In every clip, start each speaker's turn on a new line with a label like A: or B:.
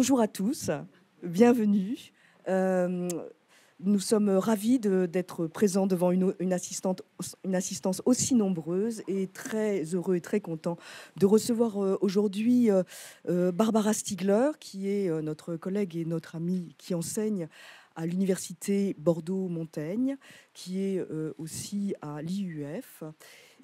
A: Bonjour à tous, bienvenue. Euh, nous sommes ravis d'être présents devant une, assistance aussi nombreuse et très heureux et très contents de recevoir euh, aujourd'hui euh, Barbara Stiegler qui est notre collègue et notre amie qui enseigne à l'université Bordeaux-Montaigne, qui est aussi à l'IUF,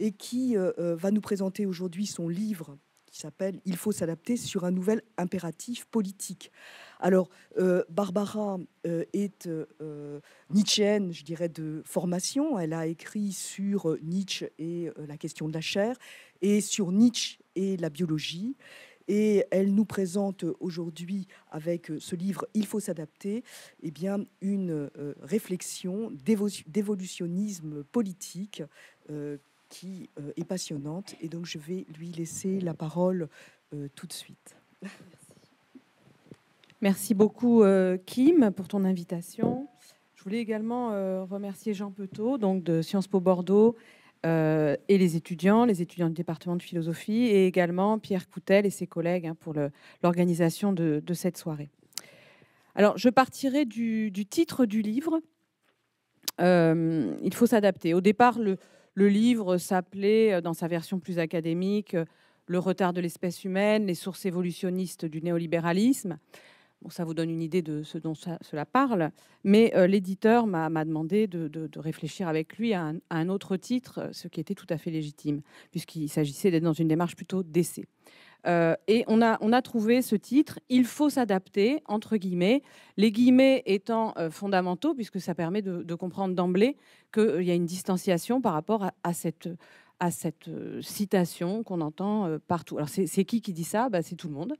A: et qui va nous présenter aujourd'hui son livre qui s'appelle Il faut s'adapter sur un nouvel impératif politique. Alors, euh, Barbara euh, est euh, je dirais, de formation. Elle a écrit sur euh, Nietzsche et la question de la chair, et sur Nietzsche et la biologie. Et elle nous présente aujourd'hui, avec ce livre Il faut s'adapter, eh bien, une réflexion d'évolutionnisme politique qui euh, est passionnante. Et donc, je vais lui laisser la parole euh, tout de suite.
B: Merci, beaucoup, euh, Kim, pour ton invitation. Je voulais également remercier Jean Petot, donc de Sciences Po Bordeaux, et les étudiants, les étudiants du département de philosophie, et également Pierre Coutel et ses collègues hein, pour l'organisation de, cette soirée. Alors, je partirai du titre du livre. il faut s'adapter. Au départ, le, le livre s'appelait, euh, dans sa version plus académique, euh, Le retard de l'espèce humaine, les sources évolutionnistes du néolibéralisme. Bon, ça vous donne une idée de ce dont cela parle, mais euh, l'éditeur m'a demandé de, réfléchir avec lui à un, autre titre, ce qui était tout à fait légitime, puisqu'il s'agissait d'être dans une démarche plutôt d'essai. Euh, et on a, on a trouvé ce titre, Il faut s'adapter, entre guillemets, les guillemets étant euh, fondamentaux, puisque ça permet de, comprendre d'emblée qu'il euh, y a une distanciation par rapport à, cette à cette citation qu'on entend partout. Alors c'est qui qui dit ça bah, C'est tout le monde.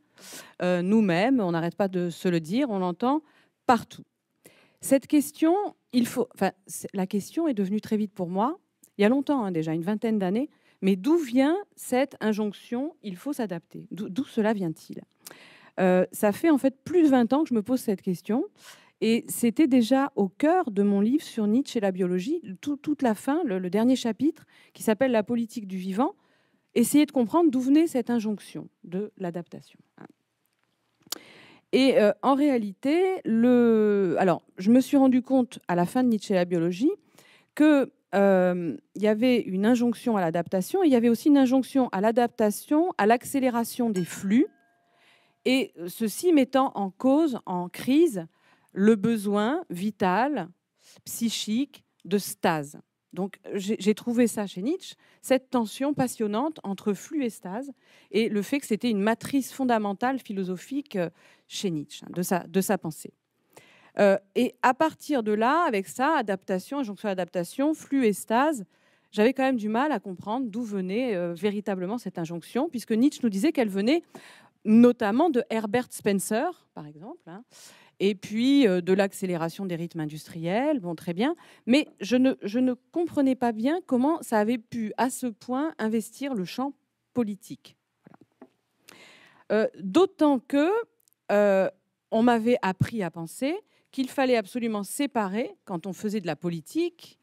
B: Nous-mêmes, on n'arrête pas de se le dire, on l'entend partout. Cette question, il faut, la question est devenue très vite pour moi, il y a longtemps hein, déjà, une vingtaine d'années, mais d'où vient cette injonction Il faut s'adapter. D'où cela vient-il euh, Ça fait en fait plus de 20 ans que je me pose cette question. Et c'était déjà au cœur de mon livre sur Nietzsche et la biologie, tout, toute la fin, le, dernier chapitre, qui s'appelle La politique du vivant, essayer de comprendre d'où venait cette injonction de l'adaptation. Et euh, en réalité, Alors, je me suis rendu compte à la fin de Nietzsche et la biologie que il euh, y avait une injonction à l'adaptation, et il y avait aussi une injonction à l'adaptation, à l'accélération des flux, et ceci mettant en cause, en crise, le besoin vital, psychique, de stase. Donc j'ai trouvé ça chez Nietzsche, cette tension passionnante entre flux et stase, et le fait que c'était une matrice fondamentale philosophique euh, chez Nietzsche, hein, de sa pensée. Euh, et à partir de là, avec ça, adaptation, injonction d'adaptation, flux et stase, j'avais quand même du mal à comprendre d'où venait euh, véritablement cette injonction, puisque Nietzsche nous disait qu'elle venait notamment de Herbert Spencer, par exemple, hein, et puis euh, de l'accélération des rythmes industriels, bon, très bien, mais je ne, je ne comprenais pas bien comment ça avait pu, à ce point, investir le champ politique. D'autant que on m'avait appris à penser qu'il fallait absolument séparer, quand on faisait de la politique,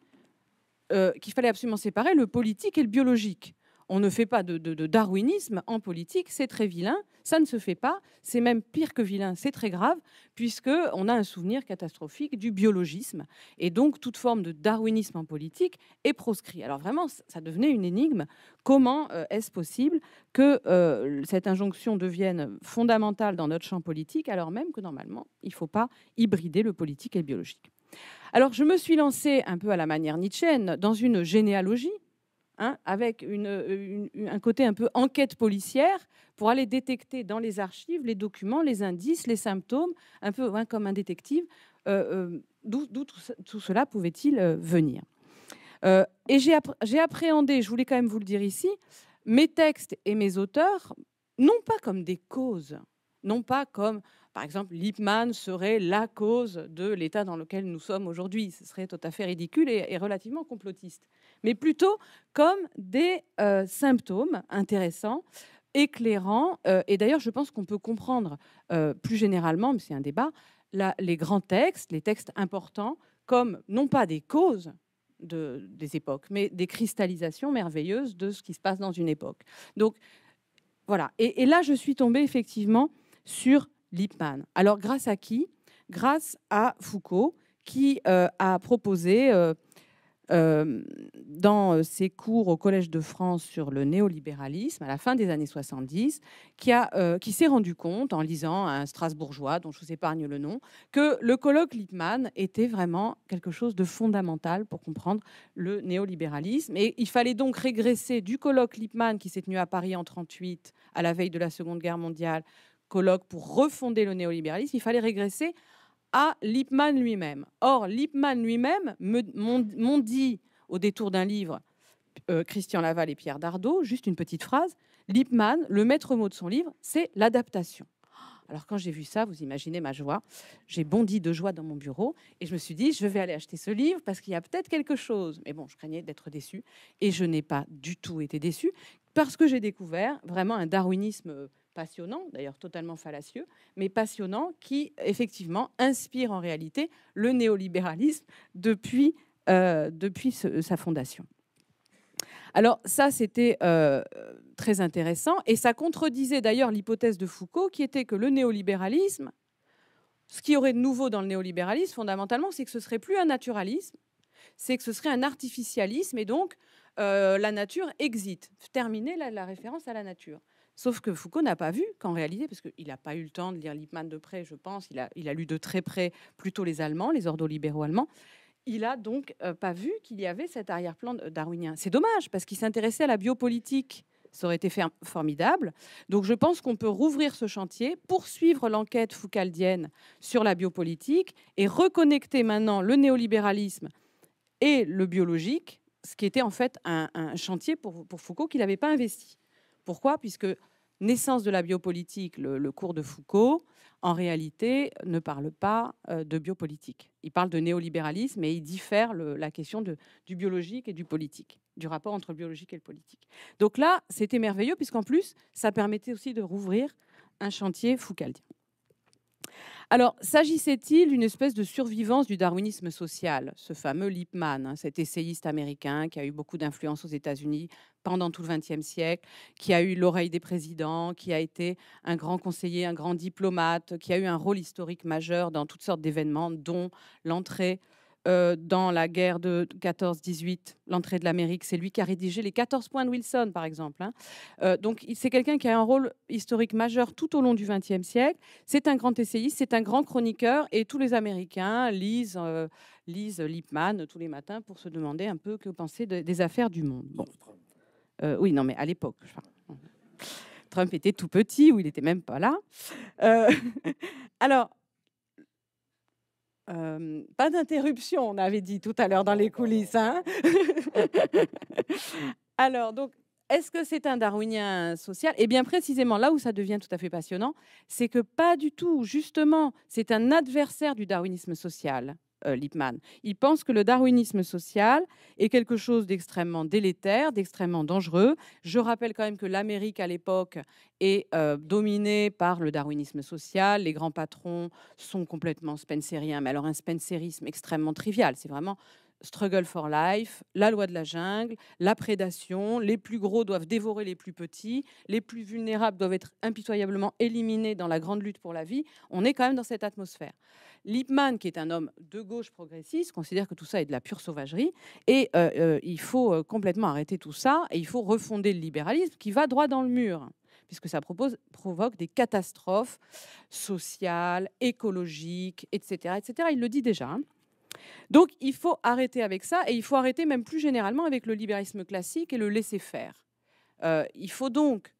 B: euh, qu'il fallait absolument séparer le politique et le biologique on ne fait pas de, darwinisme en politique, c'est très vilain, ça ne se fait pas, c'est même pire que vilain, c'est très grave, puisque on a un souvenir catastrophique du biologisme, et donc toute forme de darwinisme en politique est proscrit. Alors vraiment, ça devenait une énigme. Comment euh, est-ce possible que euh, cette injonction devienne fondamentale dans notre champ politique, alors même que normalement, il ne faut pas hybrider le politique et le biologique alors je me suis lancé un peu à la manière nietzschéenne dans une généalogie Hein, avec euh, une, un côté un peu enquête policière pour aller détecter dans les archives les documents, les indices, les symptômes, un peu hein, comme un détective, euh, euh, d'où tout, cela pouvait-il venir. et j'ai appréhendé, je voulais quand même vous le dire ici, mes textes et mes auteurs, non pas comme des causes, non pas comme par exemple, Lippmann serait la cause de l'état dans lequel nous sommes aujourd'hui. Ce serait tout à fait ridicule et, relativement complotiste. Mais plutôt comme des euh, symptômes intéressants éclairants. Euh, et d'ailleurs, je pense qu'on peut comprendre euh, plus généralement, mais c'est un débat, les grands textes, les textes importants, comme non pas des causes de, des époques, mais des cristallisations merveilleuses de ce qui se passe dans une époque. Donc voilà. Et, et là, je suis tombée effectivement sur Lippmann. Alors grâce à qui Grâce à Foucault qui euh, a proposé euh, euh, dans ses cours au Collège de France sur le néolibéralisme à la fin des années 70, qui, a, qui s'est rendu compte en lisant un Strasbourgeois dont je vous épargne le nom, que le colloque Lippmann était vraiment quelque chose de fondamental pour comprendre le néolibéralisme. Et il fallait donc régresser du colloque Lippmann qui s'est tenu à Paris en 1938, à la veille de la Seconde Guerre mondiale, colloque pour refonder le néolibéralisme, il fallait régresser à Lippmann lui-même. Or, Lippmann lui-même m'ont dit, au détour d'un livre, euh, Christian Laval et Pierre Dardot, juste une petite phrase, Lippmann, le maître mot de son livre, c'est l'adaptation. Alors quand j'ai vu ça, vous imaginez ma joie. J'ai bondi de joie dans mon bureau et je me suis dit, je vais aller acheter ce livre parce qu'il y a peut-être quelque chose. Mais bon, je craignais d'être déçue et je n'ai pas du tout été déçue parce que j'ai découvert vraiment un darwinisme euh, passionnant, d'ailleurs totalement fallacieux, mais passionnant, qui effectivement inspire en réalité le néolibéralisme depuis, euh, sa fondation. Alors ça, c'était euh, très intéressant, et ça contredisait d'ailleurs l'hypothèse de Foucault, qui était que le néolibéralisme, ce qui aurait de nouveau dans le néolibéralisme, fondamentalement, c'est que ce serait plus un naturalisme, c'est que ce serait un artificialisme, et donc euh, la nature existe. Terminer la référence à la nature. Sauf que Foucault n'a pas vu qu'en réalité, parce qu'il n'a pas eu le temps de lire Lippmann de près, je pense, il a, lu de très près plutôt les Allemands, les ordo libéraux allemands, il n'a donc pas vu qu'il y avait cet arrière-plan darwinien. C'est dommage, parce qu'il s'intéressait à la biopolitique. Ça aurait été formidable. Donc je pense qu'on peut rouvrir ce chantier, poursuivre l'enquête foucaldienne sur la biopolitique et reconnecter maintenant le néolibéralisme et le biologique, ce qui était en fait un, chantier pour, pour Foucault qu'il n'avait pas investi. Pourquoi Puisque naissance de la biopolitique, le, cours de Foucault, en réalité, ne parle pas euh, de biopolitique. Il parle de néolibéralisme et il diffère la question du biologique et du politique, du rapport entre le biologique et le politique. Donc là, c'était merveilleux, puisqu'en plus, ça permettait aussi de rouvrir un chantier foucaldien. Alors, s'agissait-il d'une espèce de survivance du darwinisme social, ce fameux Lippmann, hein, cet essayiste américain qui a eu beaucoup d'influence aux États-Unis pendant tout le XXe siècle, qui a eu l'oreille des présidents, qui a été un grand conseiller, un grand diplomate, qui a eu un rôle historique majeur dans toutes sortes d'événements, dont l'entrée euh, dans la guerre de 14-18, l'entrée de l'Amérique. C'est lui qui a rédigé les 14 points de Wilson, par exemple. Hein. Euh, donc, c'est quelqu'un qui a un rôle historique majeur tout au long du XXe siècle. C'est un grand essayiste, c'est un grand chroniqueur, et tous les Américains lisent, euh, Lippmann tous les matins pour se demander un peu que penser des affaires du monde. Bon. Euh, oui, non, mais à l'époque. Trump était tout petit, ou il n'était même pas là. alors, pas d'interruption, on avait dit tout à l'heure dans les coulisses. Hein. Alors, donc, est-ce que c'est un darwinien social Et eh bien, précisément, là où ça devient tout à fait passionnant, c'est que pas du tout, justement, c'est un adversaire du darwinisme social. Euh, Lippmann. Il pense que le darwinisme social est quelque chose d'extrêmement délétère, d'extrêmement dangereux. Je rappelle quand même que l'Amérique à l'époque est euh, dominée par le darwinisme social. Les grands patrons sont complètement spencériens, mais alors un spencerisme extrêmement trivial. C'est vraiment Struggle for Life, La loi de la jungle, la prédation, les plus gros doivent dévorer les plus petits, les plus vulnérables doivent être impitoyablement éliminés dans la grande lutte pour la vie, on est quand même dans cette atmosphère. Lippmann, qui est un homme de gauche progressiste, considère que tout ça est de la pure sauvagerie et euh, euh, il faut euh, complètement arrêter tout ça et il faut refonder le libéralisme qui va droit dans le mur puisque ça provoque des catastrophes sociales, écologiques, etc., etc. Il le dit déjà. Hein. Donc il faut arrêter avec ça et il faut arrêter même plus généralement avec le libéralisme classique et le laisser faire. Euh, il faut donc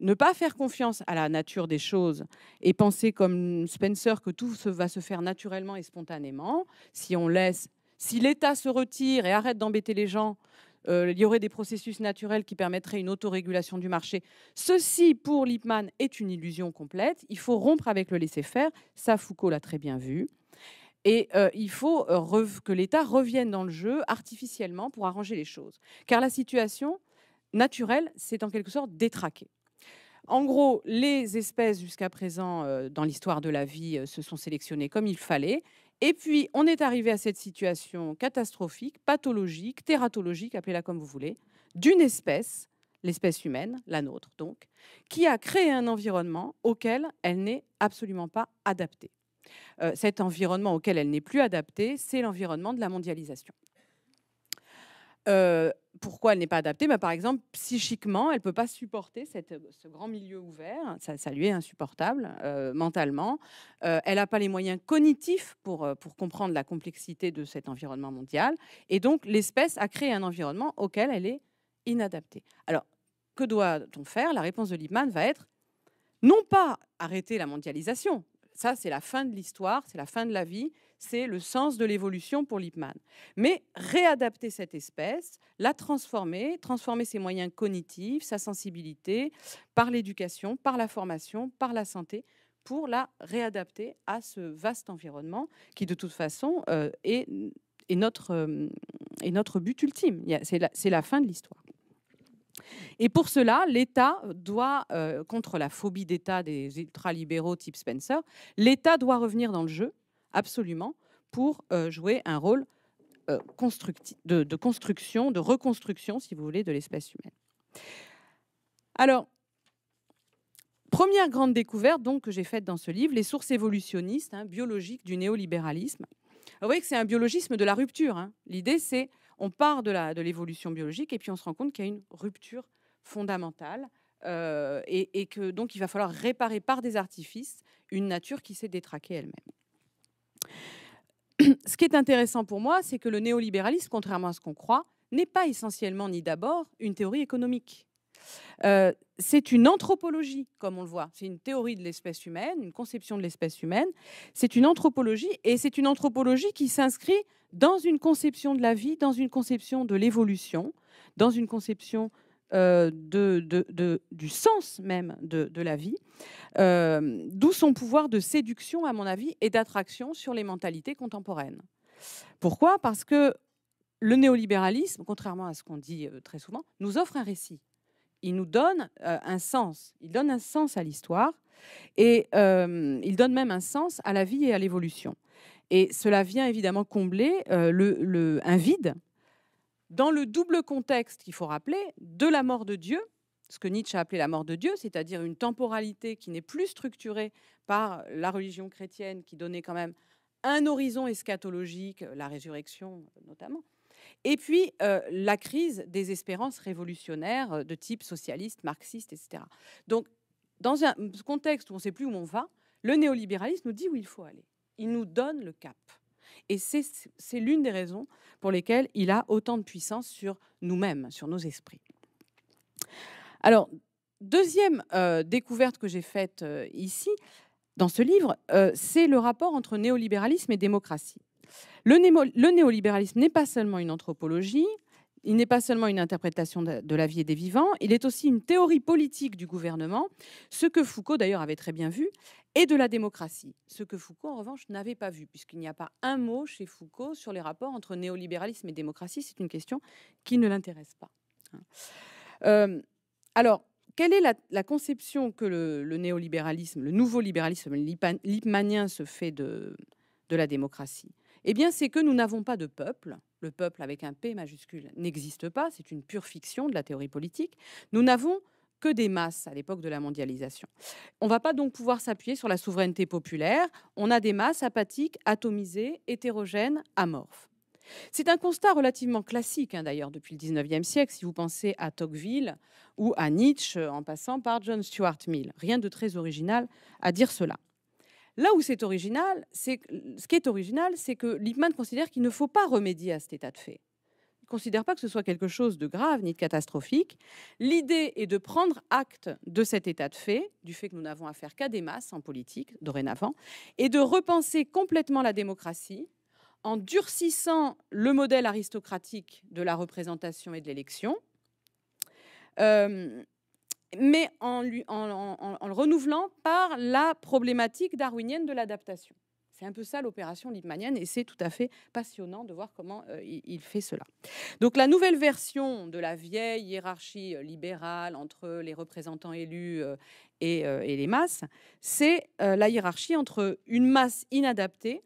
B: ne pas faire confiance à la nature des choses et penser comme Spencer que tout va se faire naturellement et spontanément. Si on laisse, si l'État se retire et arrête d'embêter les gens, euh, il y aurait des processus naturels qui permettraient une autorégulation du marché. Ceci, pour Lippmann, est une illusion complète. Il faut rompre avec le laisser-faire. Ça, Foucault l'a très bien vu. Et euh, il faut euh, que l'État revienne dans le jeu artificiellement pour arranger les choses. Car la situation naturelle s'est en quelque sorte détraquée. En gros, les espèces jusqu'à présent euh, dans l'histoire de la vie se sont sélectionnées comme il fallait. Et puis, on est arrivé à cette situation catastrophique, pathologique, tératologique, appelez-la comme vous voulez, d'une espèce, l'espèce humaine, la nôtre donc, qui a créé un environnement auquel elle n'est absolument pas adaptée. Euh, cet environnement auquel elle n'est plus adaptée, c'est l'environnement de la mondialisation. Euh, pourquoi elle n'est pas adaptée bah, Par exemple, psychiquement, elle ne peut pas supporter ce grand milieu ouvert. Ça, lui est insupportable euh, mentalement. elle n'a pas les moyens cognitifs pour, pour comprendre la complexité de cet environnement mondial. Et donc, l'espèce a créé un environnement auquel elle est inadaptée. Alors, que doit-on faire La réponse de Liebman va être non pas arrêter la mondialisation, ça, c'est la fin de l'histoire, c'est la fin de la vie, c'est le sens de l'évolution pour Lippmann. Mais réadapter cette espèce, la transformer, transformer ses moyens cognitifs, sa sensibilité, par l'éducation, par la formation, par la santé, pour la réadapter à ce vaste environnement qui, de toute façon, euh, euh, est, notre, but ultime. C'est la fin de l'histoire. Et pour cela, l'État doit, euh, contre la phobie d'État des ultralibéraux type Spencer, l'État doit revenir dans le jeu, absolument, pour euh, jouer un rôle euh, de, construction, de reconstruction, si vous voulez, de l'espèce humaine. Alors, première grande découverte donc, que j'ai faite dans ce livre, les sources évolutionnistes, hein, biologiques du néolibéralisme. vous voyez que c'est un biologisme de la rupture. Hein. L'idée, c'est on part de, de l'évolution biologique et puis on se rend compte qu'il y a une rupture fondamentale euh, et, et, que donc il va falloir réparer par des artifices une nature qui s'est détraquée elle-même. Ce qui est intéressant pour moi, c'est que le néolibéralisme, contrairement à ce qu'on croit, n'est pas essentiellement ni d'abord une théorie économique. Euh, c'est une anthropologie, comme on le voit. C'est une théorie de l'espèce humaine, une conception de l'espèce humaine. C'est une anthropologie, et c'est une anthropologie qui s'inscrit dans une conception de la vie, dans une conception de l'évolution, dans une conception euh, du sens même de, la vie, euh, d'où son pouvoir de séduction, à mon avis, et d'attraction sur les mentalités contemporaines. Pourquoi Parce que le néolibéralisme, contrairement à ce qu'on dit euh, très souvent, nous offre un récit. Il nous donne un sens. Il donne un sens à l'histoire et il donne même un sens à la vie et à l'évolution. Et cela vient évidemment combler euh, le, un vide dans le double contexte qu'il faut rappeler de la mort de Dieu, ce que Nietzsche a appelé la mort de Dieu, c'est-à-dire une temporalité qui n'est plus structurée par la religion chrétienne qui donnait quand même un horizon eschatologique, la résurrection notamment, et puis euh, la crise des espérances révolutionnaires euh, de type socialiste, marxiste, etc. Donc, dans un contexte où on ne sait plus où on va, le néolibéralisme nous dit où il faut aller. Il nous donne le cap. Et c'est l'une des raisons pour lesquelles il a autant de puissance sur nous-mêmes, sur nos esprits. Alors, deuxième euh, découverte que j'ai faite euh, ici, dans ce livre, euh, c'est le rapport entre néolibéralisme et démocratie. le néolibéralisme n'est pas seulement une anthropologie, il n'est pas seulement une interprétation de, la vie et des vivants, il est aussi une théorie politique du gouvernement, ce que Foucault d'ailleurs avait très bien vu, et de la démocratie, ce que Foucault en revanche n'avait pas vu, puisqu'il n'y a pas un mot chez Foucault sur les rapports entre néolibéralisme et démocratie, c'est une question qui ne l'intéresse pas. Hein. Euh, alors, quelle est la, conception que le, néolibéralisme, le nouveau libéralisme lipmanien, se fait de la démocratie eh bien, c'est que nous n'avons pas de peuple. Le peuple avec un P majuscule n'existe pas, c'est une pure fiction de la théorie politique. Nous n'avons que des masses à l'époque de la mondialisation. On ne va pas donc pouvoir s'appuyer sur la souveraineté populaire. On a des masses apathiques, atomisées, hétérogènes, amorphes. C'est un constat relativement classique, hein, d'ailleurs, depuis le 19e siècle, si vous pensez à Tocqueville ou à Nietzsche, en passant par John Stuart Mill. Rien de très original à dire cela. Là où c'est original, c'est ce qui est original, c'est que Lippmann considère qu'il ne faut pas remédier à cet état de fait. Il ne considère pas que ce soit quelque chose de grave ni de catastrophique. L'idée est de prendre acte de cet état de fait, du fait que nous n'avons affaire qu'à des masses en politique dorénavant, et de repenser complètement la démocratie en durcissant le modèle aristocratique de la représentation et de l'élection. Euh, mais en, le renouvelant par la problématique darwinienne de l'adaptation. C'est un peu ça l'opération Lippmannienne et c'est tout à fait passionnant de voir comment euh, il, fait cela. Donc la nouvelle version de la vieille hiérarchie euh, libérale entre les représentants élus euh, et, les masses, c'est la hiérarchie entre une masse inadaptée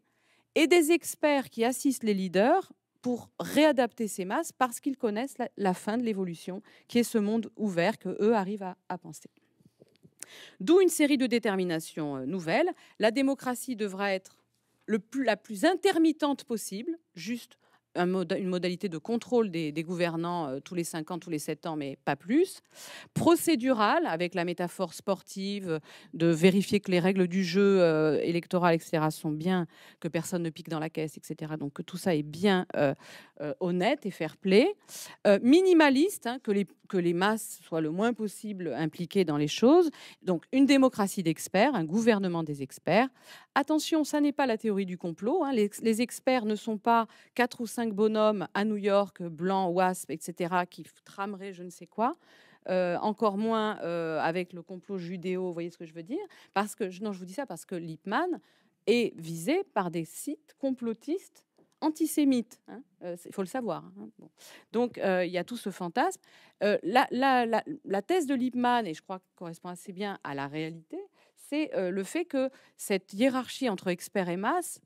B: et des experts qui assistent les leaders pour réadapter ces masses parce qu'ils connaissent la, fin de l'évolution, qui est ce monde ouvert que eux arrivent à, penser. D'où une série de déterminations euh, nouvelles. La démocratie devra être la plus intermittente possible, juste une modalité de contrôle des, gouvernants euh, tous les 5 ans, tous les 7 ans, mais pas plus. Procédurale, avec la métaphore sportive, euh, de vérifier que les règles du jeu euh, électoral, etc., sont bien, que personne ne pique dans la caisse, etc. Donc que tout ça est bien honnête et fair play. minimaliste, hein, que les que les masses soient le moins possible impliquées dans les choses. Donc une démocratie d'experts, un gouvernement des experts. Attention, ça n'est pas la théorie du complot. Hein. Les, experts ne sont pas quatre ou cinq bonhommes à New York, blancs, WASP, etc., qui trameraient je ne sais quoi. Euh, encore moins euh, avec le complot judéo, vous voyez ce que je veux dire Parce que, non, je vous dis ça parce que Lippmann est visé par des sites complotistes antisémite. Il hein. euh, faut le savoir. Hein. Donc, euh, il y a tout ce fantasme. Euh, la, thèse de Liebman, et je crois qu'elle correspond assez bien à la réalité, c'est le fait que cette hiérarchie entre experts et masse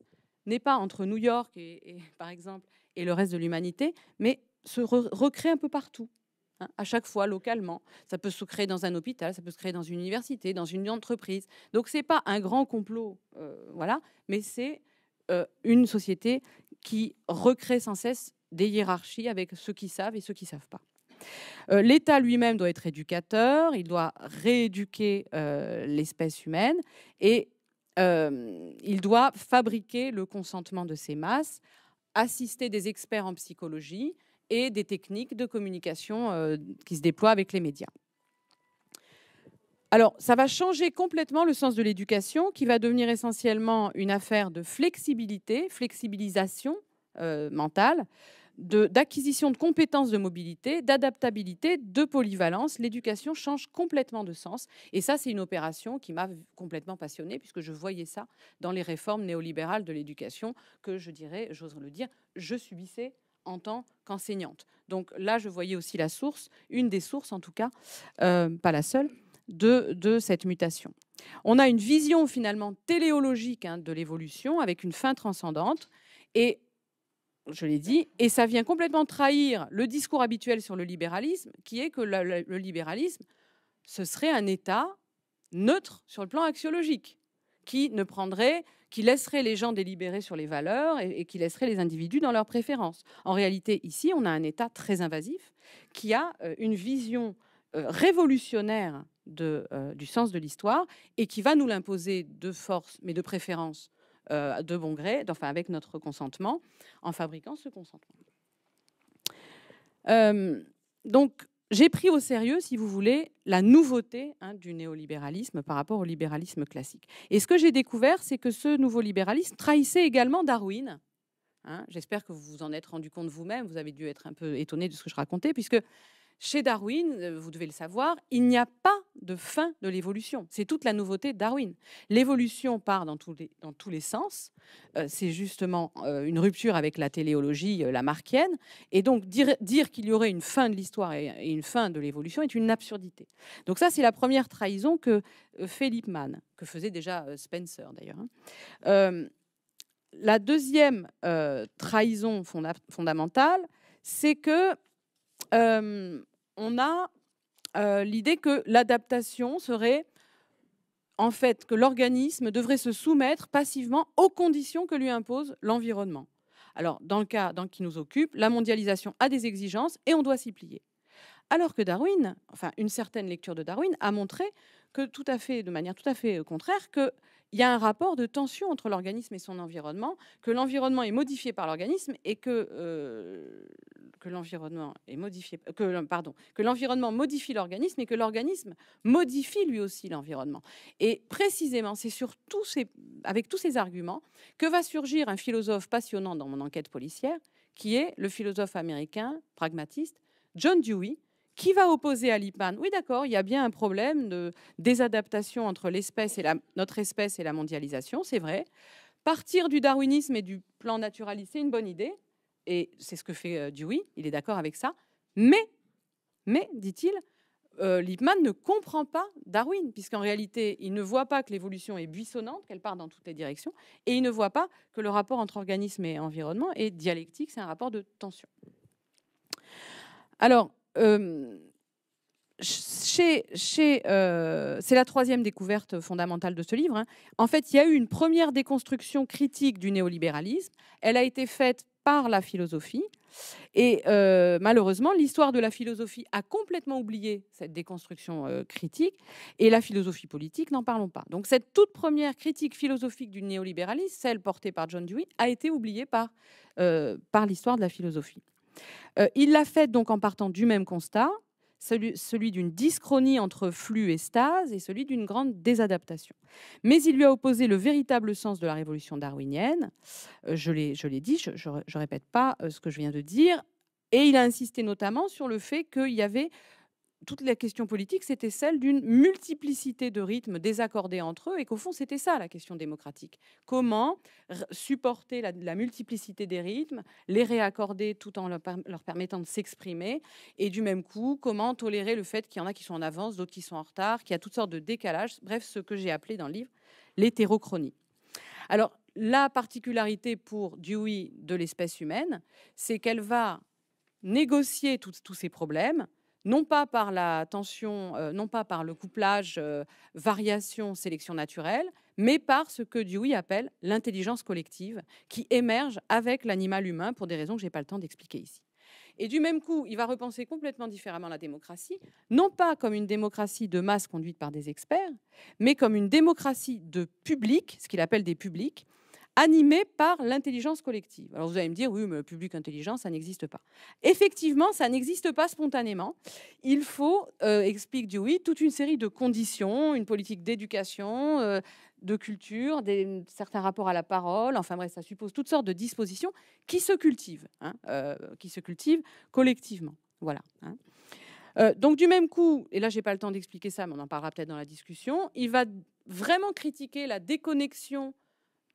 B: n'est pas entre New York, et, par exemple, et le reste de l'humanité, mais se recrée un peu partout. Hein, à chaque fois localement. Ça peut se créer dans un hôpital, ça peut se créer dans une université, dans une entreprise. Donc c'est pas un grand complot, voilà, mais c'est une société qui recrée sans cesse des hiérarchies avec ceux qui savent et ceux qui ne savent pas. Euh, L'État lui-même doit être éducateur, il doit rééduquer euh, l'espèce humaine et euh, il doit fabriquer le consentement de ces masses, assister des experts en psychologie et des techniques de communication qui se déploient avec les médias. Alors, ça va changer complètement le sens de l'éducation, qui va devenir essentiellement une affaire de flexibilité, flexibilisation euh, mentale, d'acquisition de, compétences de mobilité, d'adaptabilité, de polyvalence. L'éducation change complètement de sens. Et ça, c'est une opération qui m'a complètement passionnée, puisque je voyais ça dans les réformes néolibérales de l'éducation, que je dirais, j'ose le dire, je subissais en tant qu'enseignante. Donc là, je voyais aussi la source, une des sources en tout cas, euh, pas la seule, de, cette mutation. On a une vision finalement téléologique hein, de l'évolution avec une fin transcendante et je l'ai dit, et ça vient complètement trahir le discours habituel sur le libéralisme, qui est que le, libéralisme, ce serait un État neutre sur le plan axiologique, qui ne prendrait, qui laisserait les gens délibérer sur les valeurs et qui laisserait les individus dans leurs préférences. En réalité, ici, on a un État très invasif qui a euh, une vision euh, révolutionnaire de, euh, du sens de l'histoire et qui va nous l'imposer de force, mais de préférence, euh, de bon gré, enfin avec notre consentement, en fabriquant ce consentement. Euh, donc, j'ai pris au sérieux, si vous voulez, la nouveauté hein, du néolibéralisme par rapport au libéralisme classique. Et ce que j'ai découvert, c'est que ce nouveau libéralisme trahissait également Darwin. Hein. J'espère que vous vous en êtes rendu compte vous-même, vous avez dû être un peu étonné de ce que je racontais, puisque chez Darwin, euh, vous devez le savoir, il mmh. n'y a pas de fin de l'évolution. C'est toute la nouveauté de Darwin. L'évolution part dans tous les, sens. Euh, c'est justement euh, une rupture avec la téléologie lamarckienne. Et donc, dire, qu'il y aurait une fin de l'histoire et, une fin de l'évolution est une absurdité. Donc ça, c'est la première trahison que fait Lippmann, que faisait déjà Spencer d'ailleurs. Hein. la deuxième trahison fondamentale, c'est que euh, on a euh, l'idée que l'adaptation serait en fait que l'organisme devrait se soumettre passivement aux conditions que lui impose l'environnement. Alors, dans le cas qui nous occupe, la mondialisation a des exigences et on doit s'y plier. Alors que Darwin, enfin une certaine lecture de Darwin, a montré tout à fait, de manière tout à fait contraire, qu'il y a un rapport de tension entre l'organisme et son environnement, que l'environnement est modifié par l'organisme et que, l'environnement est modifié, que, l'environnement modifie l'organisme et que l'organisme modifie lui aussi l'environnement. Et précisément, c'est avec tous ces arguments que va surgir un philosophe passionnant dans mon enquête policière, qui est le philosophe américain pragmatiste John Dewey, qui va opposer à Lippmann Oui, d'accord, il y a bien un problème de désadaptation entre l'espèce et notre espèce et la mondialisation, c'est vrai. Partir du darwinisme et du plan naturaliste, c'est une bonne idée, et c'est ce que fait euh, Dewey, il est d'accord avec ça. Mais, mais, dit-il, euh, Lippmann ne comprend pas Darwin, puisqu'en réalité, il ne voit pas que l'évolution est buissonnante, qu'elle part dans toutes les directions, et il ne voit pas que le rapport entre organisme et environnement est dialectique, c'est un rapport de tension. Alors, euh, euh, c'est la troisième découverte fondamentale de ce livre. Hein. En fait, il y a eu une première déconstruction critique du néolibéralisme. Elle a été faite par la philosophie. Et euh, malheureusement, l'histoire de la philosophie a complètement oublié cette déconstruction critique. Et la philosophie politique, n'en parlons pas. Donc cette toute première critique philosophique du néolibéralisme, celle portée par John Dewey, a été oubliée par l'histoire de la philosophie. Euh, il l'a fait donc en partant du même constat, celui, d'une dyschronie entre flux et stase et celui d'une grande désadaptation. Mais il lui a opposé le véritable sens de la révolution darwinienne. Euh, je l'ai dit, je ne répète pas euh, ce que je viens de dire. Et il a insisté notamment sur le fait qu'il y avait toute la question politique, c'était celle d'une multiplicité de rythmes désaccordés entre eux, et qu'au fond, c'était ça la question démocratique. Comment supporter la, multiplicité des rythmes, les réaccorder tout en leur, permettant de s'exprimer, et du même coup, comment tolérer le fait qu'il y en a qui sont en avance, d'autres qui sont en retard, qu'il y a toutes sortes de décalages, bref, ce que j'ai appelé dans le livre l'hétérochronie. Alors, la particularité pour Dewey de l'espèce humaine, c'est qu'elle va négocier tous ces problèmes non pas par la tension, euh, non pas par le couplage euh, variation-sélection naturelle, mais par ce que Dewey appelle l'intelligence collective, qui émerge avec l'animal humain pour des raisons que je n'ai pas le temps d'expliquer ici. Et du même coup, il va repenser complètement différemment la démocratie, non pas comme une démocratie de masse conduite par des experts, mais comme une démocratie de public, ce qu'il appelle des publics, animé par l'intelligence collective. Alors vous allez me dire, oui, mais public intelligent, ça n'existe pas. Effectivement, ça n'existe pas spontanément. Il faut, euh, explique Dewey, toute une série de conditions, une politique d'éducation, euh, de culture, des, certains rapports à la parole, enfin bref, ça suppose toutes sortes de dispositions qui se cultivent, hein, euh, qui se cultivent collectivement. Voilà. Hein. donc du même coup, et là j'ai pas le temps d'expliquer ça, mais on en parlera peut-être dans la discussion, il va vraiment critiquer la déconnexion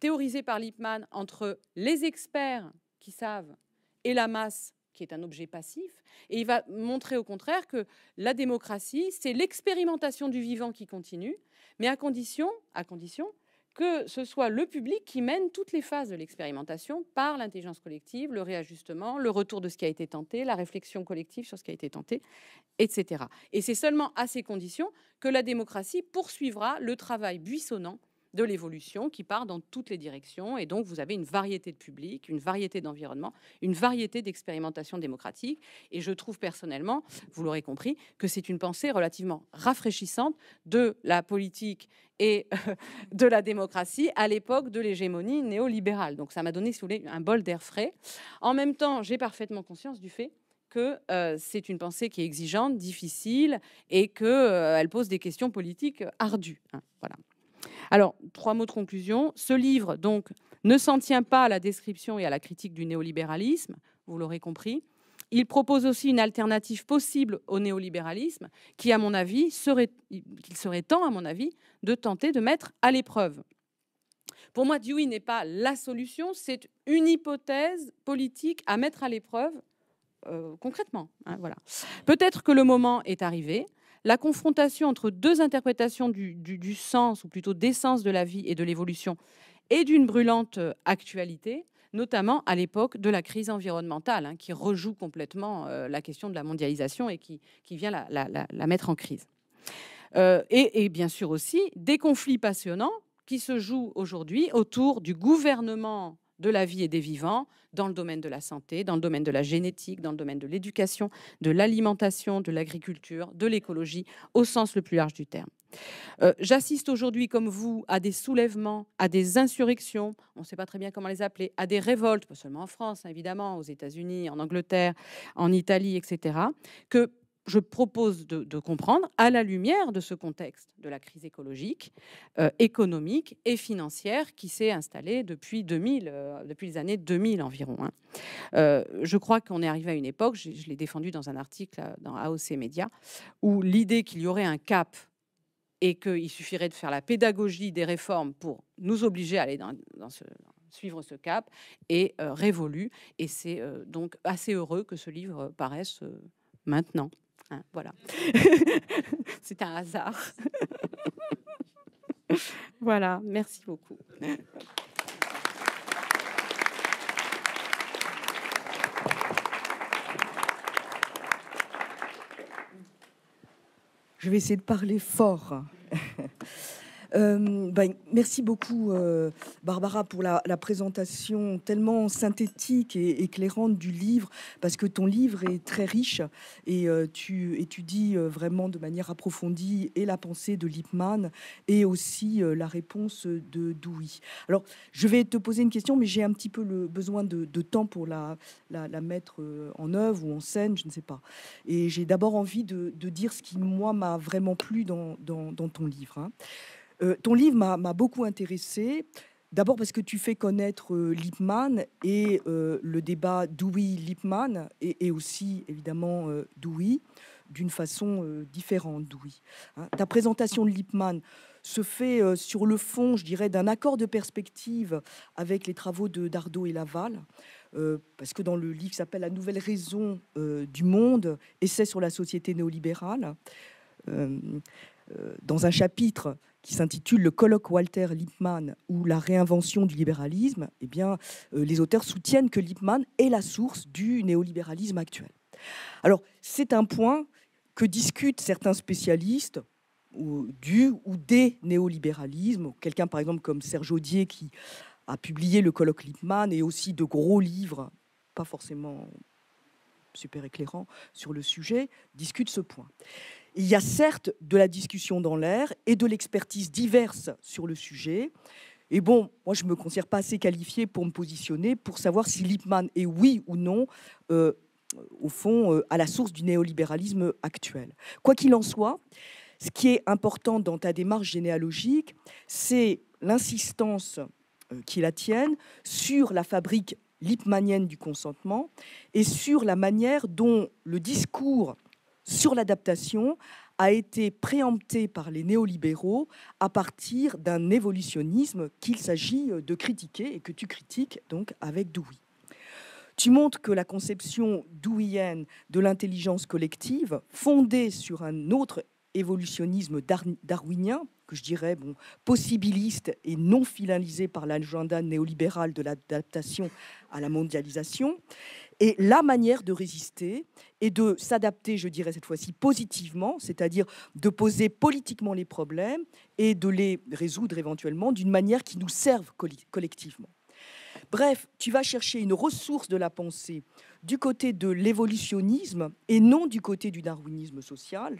B: théorisé par Lippmann entre les experts qui savent et la masse qui est un objet passif, et il va montrer au contraire que la démocratie, c'est l'expérimentation du vivant qui continue, mais à condition, à condition que ce soit le public qui mène toutes les phases de l'expérimentation par l'intelligence collective, le réajustement, le retour de ce qui a été tenté, la réflexion collective sur ce qui a été tenté, etc. Et c'est seulement à ces conditions que la démocratie poursuivra le travail buissonnant de l'évolution qui part dans toutes les directions. Et donc, vous avez une variété de publics, une variété d'environnements, une variété d'expérimentations démocratiques. Et je trouve personnellement, vous l'aurez compris, que c'est une pensée relativement rafraîchissante de la politique et de la démocratie à l'époque de l'hégémonie néolibérale. Donc, ça m'a donné, un bol d'air frais. En même temps, j'ai parfaitement conscience du fait que euh, c'est une pensée qui est exigeante, difficile, et qu'elle euh, pose des questions politiques ardues. Hein, voilà. Alors, trois mots de conclusion. Ce livre, donc, ne s'en tient pas à la description et à la critique du néolibéralisme, vous l'aurez compris. Il propose aussi une alternative possible au néolibéralisme, qui, à mon avis, serait, qu'il serait temps, à mon avis, de tenter de mettre à l'épreuve. Pour moi, Dewey n'est pas la solution, c'est une hypothèse politique à mettre à l'épreuve euh, concrètement. Hein, voilà. Peut-être que le moment est arrivé la confrontation entre deux interprétations du, sens, ou plutôt d'essence de la vie et de l'évolution, et d'une brûlante euh, actualité, notamment à l'époque de la crise environnementale, hein, qui rejoue complètement euh, la question de la mondialisation et qui, vient la, mettre en crise. Euh, et, et bien sûr aussi des conflits passionnants qui se jouent aujourd'hui autour du gouvernement de la vie et des vivants dans le domaine de la santé, dans le domaine de la génétique, dans le domaine de l'éducation, de l'alimentation, de l'agriculture, de l'écologie, au sens le plus large du terme. Euh, j'assiste aujourd'hui, comme vous, à des soulèvements, à des insurrections, on ne sait pas très bien comment les appeler, à des révoltes, pas seulement en France, hein, évidemment, aux États-Unis, en Angleterre, en Italie, etc., que je propose de, comprendre à la lumière de ce contexte de la crise écologique, euh, économique et financière qui s'est installée depuis 2000, euh, depuis les années 2000 environ. Hein. Euh, je crois qu'on est arrivé à une époque, je, l'ai défendu dans un article dans AOC Média, où l'idée qu'il y aurait un cap et qu'il suffirait de faire la pédagogie des réformes pour nous obliger à aller dans, ce suivre ce cap est révolue et c'est donc assez heureux que ce livre paraisse maintenant. Hein, voilà. C'est un hasard. voilà, merci beaucoup.
A: Je vais essayer de parler fort. Euh, bah, merci beaucoup, euh, Barbara, pour la, présentation tellement synthétique et éclairante du livre, parce que ton livre est très riche et euh, tu étudies vraiment de manière approfondie et la pensée de Lippmann et aussi la réponse de Douy. Alors, je vais te poser une question, mais j'ai un petit peu le besoin de, temps pour la, la, mettre en œuvre ou en scène, je ne sais pas. Et j'ai d'abord envie de, dire ce qui, moi, m'a vraiment plu dans, ton livre. Hein. Euh, ton livre m'a beaucoup intéressé. D'abord parce que tu fais connaître euh, Lippmann et euh, le débat Dewey-Lippmann et, aussi évidemment Dewey d'une façon différente Dewey. Hein. ta présentation de Lippmann se fait sur le fond, je dirais, d'un accord de perspective avec les travaux de Dardot et Laval. parce que dans le livre s'appelle La nouvelle raison du monde, essai sur la société néolibérale, euh, dans un chapitre qui s'intitule Le colloque Walter Lippmann ou la réinvention du libéralisme, eh bien, euh, les auteurs soutiennent que Lippmann est la source du néolibéralisme actuel. Alors, c'est un point que discutent certains spécialistes ou, du ou des néolibéralismes. Quelqu'un, par exemple, comme Serge Audier, qui a publié le colloque Lippmann et aussi de gros livres, pas forcément super éclairants, sur le sujet, discute ce point. Il y a certes de la discussion dans l'air et de l'expertise diverse sur le sujet. Et bon, moi, je ne me considère pas assez qualifiée pour me positionner, pour savoir si Lippmann est oui ou non, euh, au fond, euh, à la source du néolibéralisme actuel. Quoi qu'il en soit, ce qui est important dans ta démarche généalogique, c'est l'insistance euh, qui la tienne sur la fabrique lippmannienne du consentement et sur la manière dont le discours sur l'adaptation a été préempté par les néolibéraux à partir d'un évolutionnisme qu'il s'agit euh, de critiquer et que tu critiques donc avec Dewey. Tu montres que la conception douyenne de l'intelligence collective, fondée sur un autre évolutionnisme darwinien, que je dirais bon, possibiliste et non finalisé par l'agenda néolibéral de l'adaptation à la mondialisation, et la manière de résister et de s'adapter, je dirais cette fois-ci positivement, c'est-à-dire de poser politiquement les problèmes et de les résoudre éventuellement d'une manière qui nous serve collectivement. Bref, tu vas chercher une ressource de la pensée du côté de l'évolutionnisme et non du côté du darwinisme social,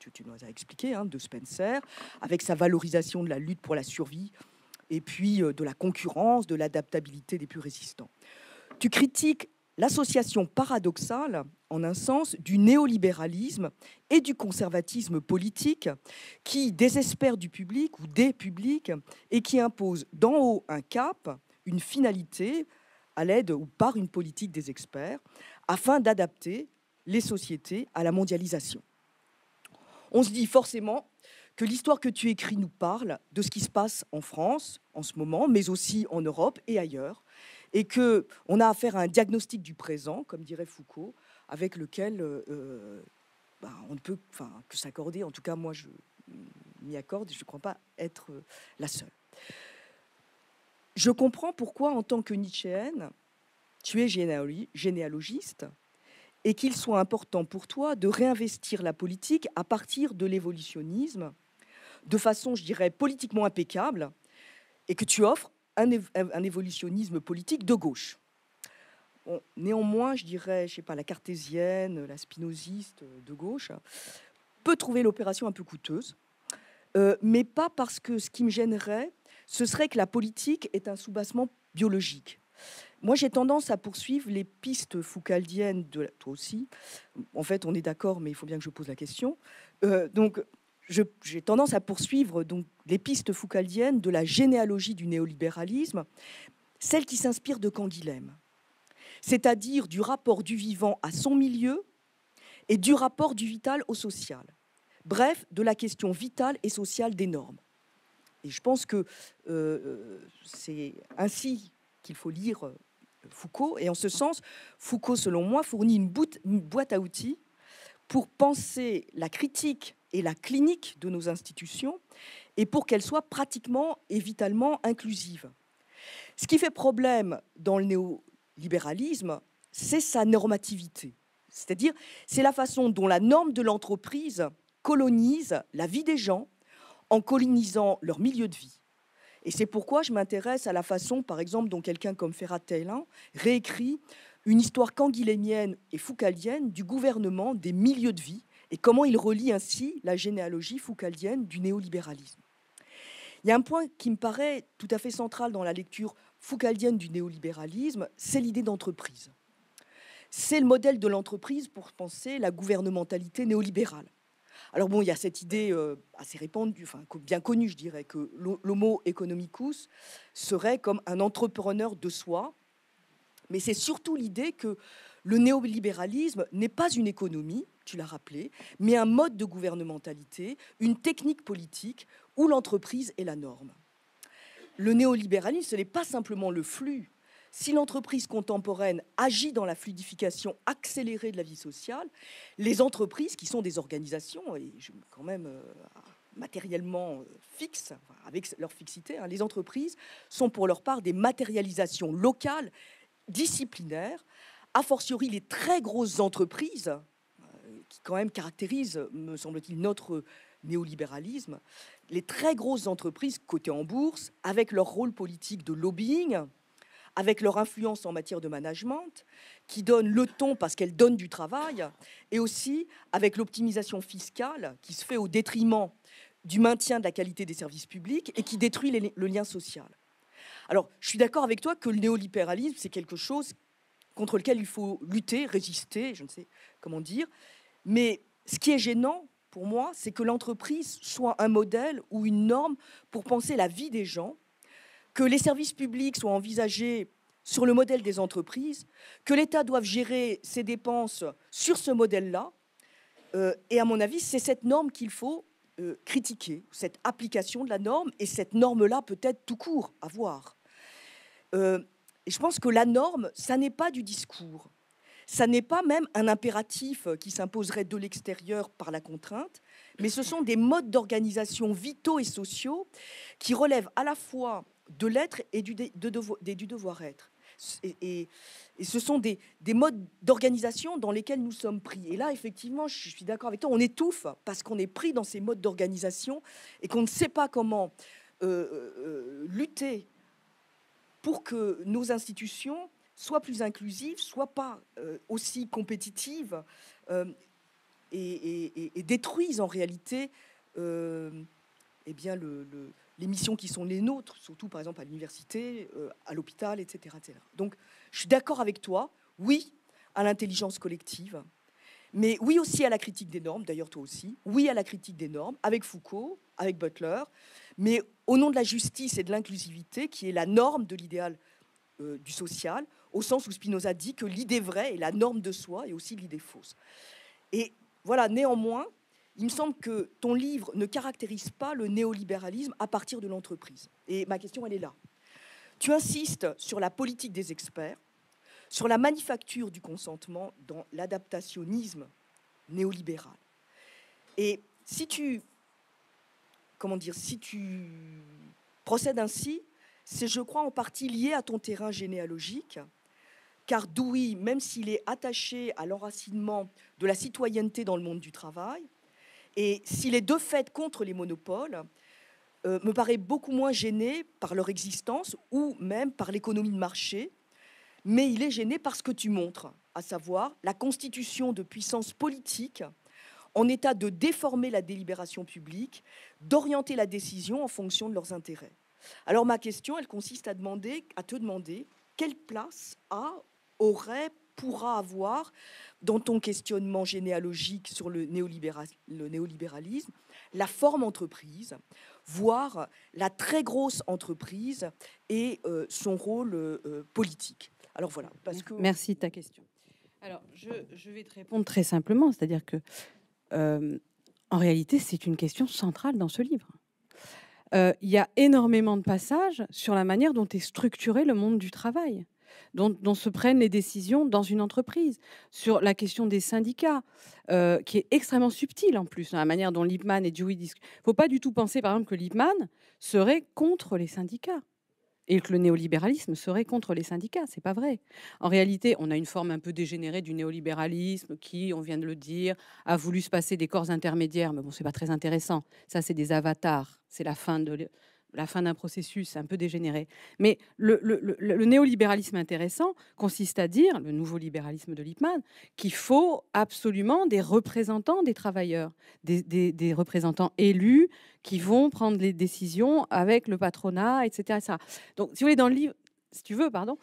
A: tu, tu nous as expliqué, hein, de Spencer, avec sa valorisation de la lutte pour la survie et puis euh, de la concurrence, de l'adaptabilité des plus résistants. Tu critiques l'association paradoxale, en un sens, du néolibéralisme et du conservatisme politique qui désespère du public ou des publics et qui impose d'en haut un cap, une finalité, à l'aide ou par une politique des experts, afin d'adapter les sociétés à la mondialisation. On se dit forcément que l'histoire que tu écris nous parle de ce qui se passe en France en ce moment, mais aussi en Europe et ailleurs, et que on a affaire à un diagnostic du présent, comme dirait Foucault, avec lequel euh, euh, bah, on ne peut que s'accorder. En tout cas, moi, je m'y accorde et je ne crois pas être euh, la seule. Je comprends pourquoi, en tant que Nietzschéenne, tu es généalogiste et qu'il soit important pour toi de réinvestir la politique à partir de l'évolutionnisme de façon, je dirais, politiquement impeccable et que tu offres un, évolutionnisme politique de gauche. néanmoins, je dirais, je sais pas, la cartésienne, la spinoziste de gauche peut trouver l'opération un peu coûteuse, euh, mais pas parce que ce qui me gênerait, ce serait que la politique est un soubassement biologique. Moi, j'ai tendance à poursuivre les pistes foucaldiennes de la... toi aussi. En fait, on est d'accord, mais il faut bien que je pose la question. Euh, donc, j'ai tendance à poursuivre donc les pistes foucaldiennes de la généalogie du néolibéralisme, celle qui s'inspire de Canguilhem, c'est-à-dire du rapport du vivant à son milieu et du rapport du vital au social. Bref, de la question vitale et sociale des normes. Et je pense que euh, euh, c'est ainsi qu'il faut lire euh, Foucault. Et en ce sens, Foucault, selon moi, fournit une boîte à outils pour penser la critique et la clinique de nos institutions, et pour qu'elles soient pratiquement et vitalement inclusives. Ce qui fait problème dans le néolibéralisme, c'est sa normativité. C'est-à-dire, c'est la façon dont la norme de l'entreprise colonise la vie des gens en colonisant leur milieu de vie. Et c'est pourquoi je m'intéresse à la façon, par exemple, dont quelqu'un comme Ferrat réécrit une histoire canguilénienne et foucalienne du gouvernement des milieux de vie et comment il relie ainsi la généalogie foucaldienne du néolibéralisme. Il y a un point qui me paraît tout à fait central dans la lecture foucaldienne du néolibéralisme, c'est l'idée d'entreprise. C'est le modèle de l'entreprise pour penser la gouvernementalité néolibérale. Alors bon, il y a cette idée euh, assez répandue, enfin bien connue, je dirais, que l'homo economicus serait comme un entrepreneur de soi, mais c'est surtout l'idée que le néolibéralisme n'est pas une économie, tu l'as rappelé, mais un mode de gouvernementalité, une technique politique où l'entreprise est la norme. Le néolibéralisme, ce n'est pas simplement le flux. Si l'entreprise contemporaine agit dans la fluidification accélérée de la vie sociale, les entreprises, qui sont des organisations, et quand même euh, matériellement euh, fixes, avec leur fixité, hein, les entreprises sont pour leur part des matérialisations locales, disciplinaires, a fortiori les très grosses entreprises qui quand même caractérise, me semble-t-il, notre néolibéralisme, les très grosses entreprises cotées en bourse, avec leur rôle politique de lobbying, avec leur influence en matière de management, qui donne le ton parce qu'elles donnent du travail, et aussi avec l'optimisation fiscale qui se fait au détriment du maintien de la qualité des services publics et qui détruit le lien social. Alors, je suis d'accord avec toi que le néolibéralisme, c'est quelque chose contre lequel il faut lutter, résister, je ne sais comment dire, mais ce qui est gênant pour moi, c'est que l'entreprise soit un modèle ou une norme pour penser la vie des gens, que les services publics soient envisagés sur le modèle des entreprises, que l'État doive gérer ses dépenses sur ce modèle-là. Euh, et à mon avis, c'est cette norme qu'il faut euh, critiquer, cette application de la norme et cette norme-là peut-être tout court à voir. Euh, et je pense que la norme, ça n'est pas du discours. Ça n'est pas même un impératif euh, qui s'imposerait de l'extérieur par la contrainte, mais ce sont des modes d'organisation vitaux et sociaux qui relèvent à la fois de l'être et du, devoir, être Et, ce sont des, modes d'organisation dans lesquels nous sommes pris. Et là, effectivement, je suis d'accord avec toi, on étouffe parce qu'on est pris dans ces modes d'organisation et qu'on ne sait pas comment euh, euh, lutter pour que nos institutions soit plus inclusive, soit pas euh, aussi compétitive, euh, et, détruisent en réalité euh, eh bien les missions qui sont les nôtres, surtout par exemple à l'université, à l'hôpital, etc., Donc je suis d'accord avec toi, oui à l'intelligence collective, mais oui aussi à la critique des normes, d'ailleurs toi aussi, oui à la critique des normes, avec Foucault, avec Butler, mais au nom de la justice et de l'inclusivité, qui est la norme de l'idéal du social, au sens où Spinoza dit que l'idée vraie est la norme de soi et aussi l'idée fausse. Et voilà, néanmoins, il me semble que ton livre ne caractérise pas le néolibéralisme à partir de l'entreprise. Et ma question, elle est là. Tu insistes sur la politique des experts, sur la manufacture du consentement dans l'adaptationnisme néolibéral. Et si tu, comment dire, si tu procèdes ainsi, c'est, je crois, en partie lié à ton terrain généalogique, car Douy, même s'il est attaché à l'enracinement de la citoyenneté dans le monde du travail, et s'il est de fait contre les monopoles, euh, me paraît beaucoup moins gêné par leur existence ou même par l'économie de marché, mais il est gêné par ce que tu montres, à savoir la constitution de puissance politique en état de déformer la délibération publique, d'orienter la décision en fonction de leurs intérêts. Alors ma question, elle consiste à demander, à te demander, quelle place a aurait, pourra avoir dans ton questionnement généalogique sur le, néolibéralisme, la forme entreprise, voire la très grosse entreprise et euh, son rôle euh, politique. Alors voilà. Merci de ta question. Alors je,
B: vais te répondre très simplement, c'est-à-dire que euh, en réalité c'est une question centrale dans ce livre. Il y a énormément de passages sur la manière dont est structuré le monde du travail dont, se prennent les décisions dans une entreprise, sur la question des syndicats, euh, qui est extrêmement subtile en plus, dans la manière dont Lipman et Dewey discutent. Il ne faut pas du tout penser, par exemple, que Lipman serait contre les syndicats et que le néolibéralisme serait contre les syndicats. C'est pas vrai. En réalité, on a une forme un peu dégénérée du néolibéralisme qui, on vient de le dire, a voulu se passer des corps intermédiaires, mais bon, n'est pas très intéressant. Ça, c'est des avatars. C'est la fin de la fin d'un processus un peu dégénéré. Mais le, néolibéralisme intéressant consiste à dire, le nouveau libéralisme de Lippmann, qu'il faut absolument des représentants des travailleurs, des, représentants élus qui vont prendre les décisions avec le patronat, etc. etc. Donc, si vous voulez, dans le livre, si tu veux, pardon,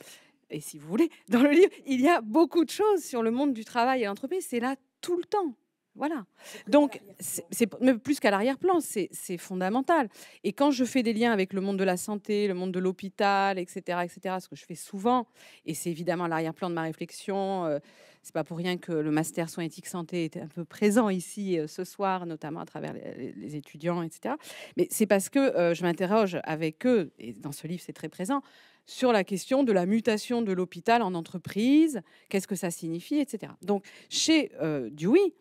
B: et si vous voulez, dans le livre, il y a beaucoup de choses sur le monde du travail et l'entreprise. C'est là tout le temps. Voilà. Donc, c'est plus qu'à l'arrière-plan, c'est fondamental. Et quand je fais des liens avec le monde de la santé, le monde de l'hôpital, etc., etc., ce que je fais souvent, et c'est évidemment l'arrière-plan de ma réflexion, euh, c'est pas pour rien que le master soins éthique santé était un peu présent ici euh, ce soir, notamment à travers les, étudiants, etc. Mais c'est parce que euh, je m'interroge avec eux, et dans ce livre c'est très présent, sur la question de la mutation de l'hôpital en entreprise, qu'est-ce que ça signifie, etc. Donc, chez Dewey,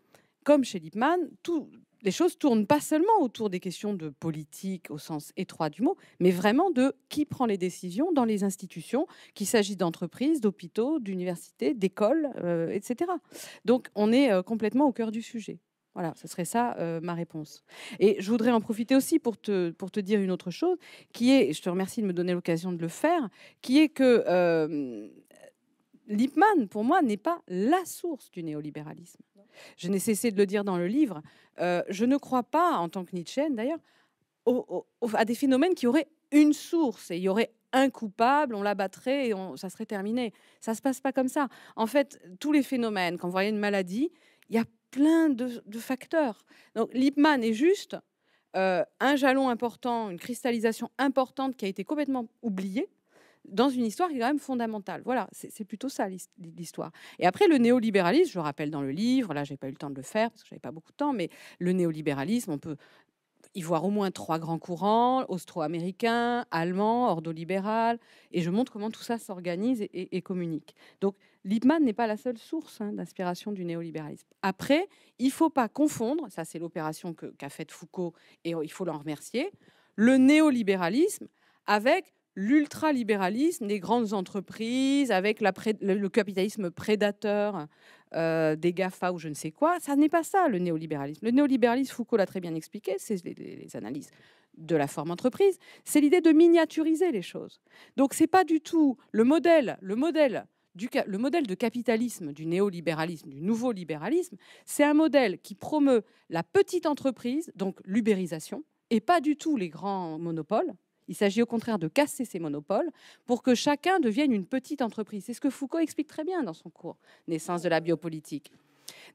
B: comme chez Lippmann, les choses tournent pas seulement autour des questions de politique au sens étroit du mot, mais vraiment de qui prend les décisions dans les institutions, qu'il s'agisse d'entreprises, d'hôpitaux, d'universités, d'écoles, euh, etc. Donc on est euh, complètement au cœur du sujet. Voilà, ce serait ça euh, ma réponse. Et je voudrais en profiter aussi pour te, pour te dire une autre chose, qui est, je te remercie de me donner l'occasion de le faire, qui est que Lippmann, pour moi, n'est pas la source du néolibéralisme je n'ai cessé de le dire dans le livre, euh, je ne crois pas, en tant que Nietzsche d'ailleurs, à des phénomènes qui auraient une source et il y aurait un coupable, on l'abattrait et ça serait terminé. Ça se passe pas comme ça. En fait, tous les phénomènes, quand vous voyez une maladie, il y a plein de, facteurs. Donc Lippmann est juste, euh, un jalon important, une cristallisation importante qui a été complètement oubliée, dans une histoire qui est quand même fondamentale. Voilà, c'est plutôt ça l'histoire. Et après, le néolibéralisme, je le rappelle dans le livre, là, j'ai pas eu le temps de le faire parce que j'avais pas beaucoup de temps, mais le néolibéralisme, on peut y voir au moins trois grands courants, austro-américain, allemand, ordo-libéral, et je montre comment tout ça s'organise et, communique. Donc, Lippmann n'est pas la seule source hein, d'inspiration du néolibéralisme. Après, il ne faut pas confondre, ça c'est l'opération qu'a faite Foucault, et il faut l'en remercier, le néolibéralisme avec l'ultralibéralisme des grandes entreprises avec le capitalisme prédateur euh, des GAFA ou je ne sais quoi. Ça n'est pas ça le néolibéralisme. Le néolibéralisme, Foucault l'a très bien expliqué, c'est les, analyses de la forme entreprise, c'est l'idée de miniaturiser les choses. Donc c'est pas du tout le modèle, le modèle du, le modèle de capitalisme, du néolibéralisme, du nouveau libéralisme, c'est un modèle qui promeut la petite entreprise, donc l'ubérisation, et pas du tout les grands monopoles, il s'agit au contraire de casser ces monopoles pour que chacun devienne une petite entreprise. C'est ce que Foucault explique très bien dans son cours Naissance de la biopolitique.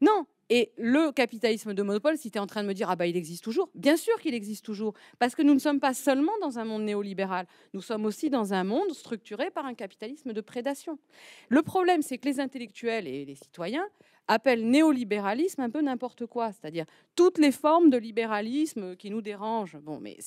B: Non, et le capitalisme de monopole, si tu es en train de me dire, ah bah il existe toujours, bien sûr qu'il existe toujours, parce que nous ne sommes pas seulement dans un monde néolibéral, nous sommes aussi dans un monde structuré par un capitalisme de prédation. Le problème, c'est que les intellectuels et les citoyens appelle néolibéralisme un peu n'importe quoi, c'est-à-dire toutes les formes de libéralisme qui nous dérangent. Bon, mais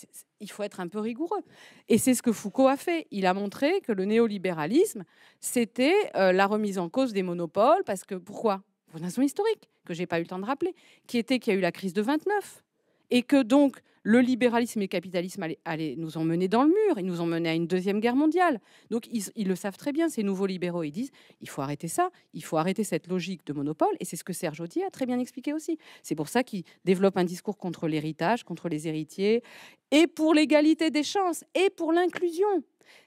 B: il faut être un peu rigoureux. Et c'est ce que Foucault a fait. Il a montré que le néolibéralisme, c'était euh, la remise en cause des monopoles, parce que pourquoi Pour une raison historique, que j'ai pas eu le temps de rappeler, qui était qu'il y a eu la crise de 29, et que donc le libéralisme et le capitalisme allaient, nous ont menés dans le mur, ils nous ont menés à une deuxième guerre mondiale. Donc ils, le savent très bien, ces nouveaux libéraux, ils disent, il faut arrêter ça, il faut arrêter cette logique de monopole, et c'est ce que Serge Audier a très bien expliqué aussi. C'est pour ça qu'ils développe un discours contre l'héritage, contre les héritiers, et pour l'égalité des chances, et pour l'inclusion.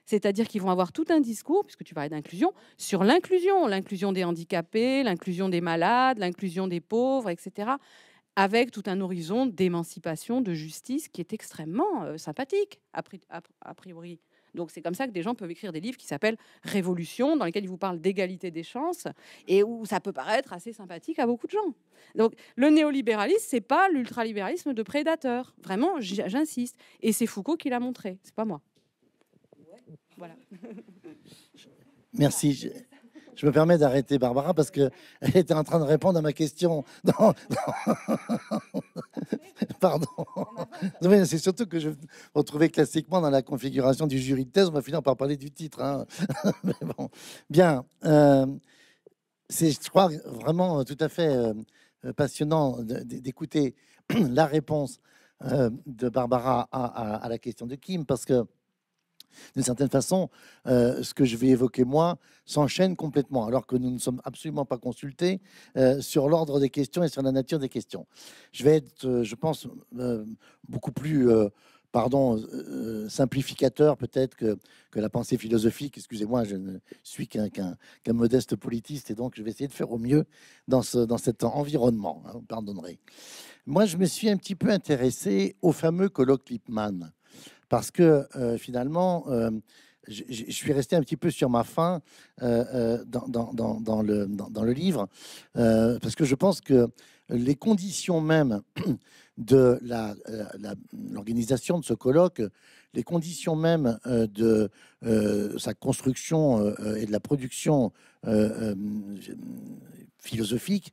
B: C'est-à-dire qu'ils vont avoir tout un discours, puisque tu parlais d'inclusion, sur l'inclusion, l'inclusion des handicapés, l'inclusion des malades, l'inclusion des pauvres, etc avec tout un horizon d'émancipation, de justice qui est extrêmement euh, sympathique, a, priori. Donc c'est comme ça que des gens peuvent écrire des livres qui s'appellent Révolution, dans lesquels ils vous parlent d'égalité des chances, et où ça peut paraître assez sympathique à beaucoup de gens. Donc le néolibéralisme, c'est pas l'ultralibéralisme de prédateur. Vraiment, j'insiste. Et c'est Foucault qui l'a montré, c'est pas moi.
C: Voilà.
D: Merci je me permets d'arrêter Barbara parce qu'elle était en train de répondre à ma question. Pardon. c'est surtout que je me retrouvais classiquement dans la configuration du jury de thèse. On va finir par parler du titre. Hein. Bien. Euh, c'est, je crois, vraiment tout à fait euh, passionnant d'écouter la réponse euh, de Barbara à, la question de Kim parce que d'une certaine façon, euh, ce que je vais évoquer moi s'enchaîne complètement, alors que nous ne sommes absolument pas consultés euh, sur l'ordre des questions et sur la nature des questions. Je vais être, euh, je pense, beaucoup plus pardon, simplificateur peut-être que, la pensée philosophique. Excusez-moi, je ne suis qu'un modeste politiste et donc je vais essayer de faire au mieux dans, cet environnement. Pardonnerai. Hein, vous pardonnerez. Moi, je me suis un petit peu intéressé au fameux colloque Lippmann parce que euh, finalement, euh, je, suis resté un petit peu sur ma faim euh, dans, le, livre, parce que je pense que les conditions même de l'organisation de ce colloque, les conditions même de sa construction et de la production philosophique,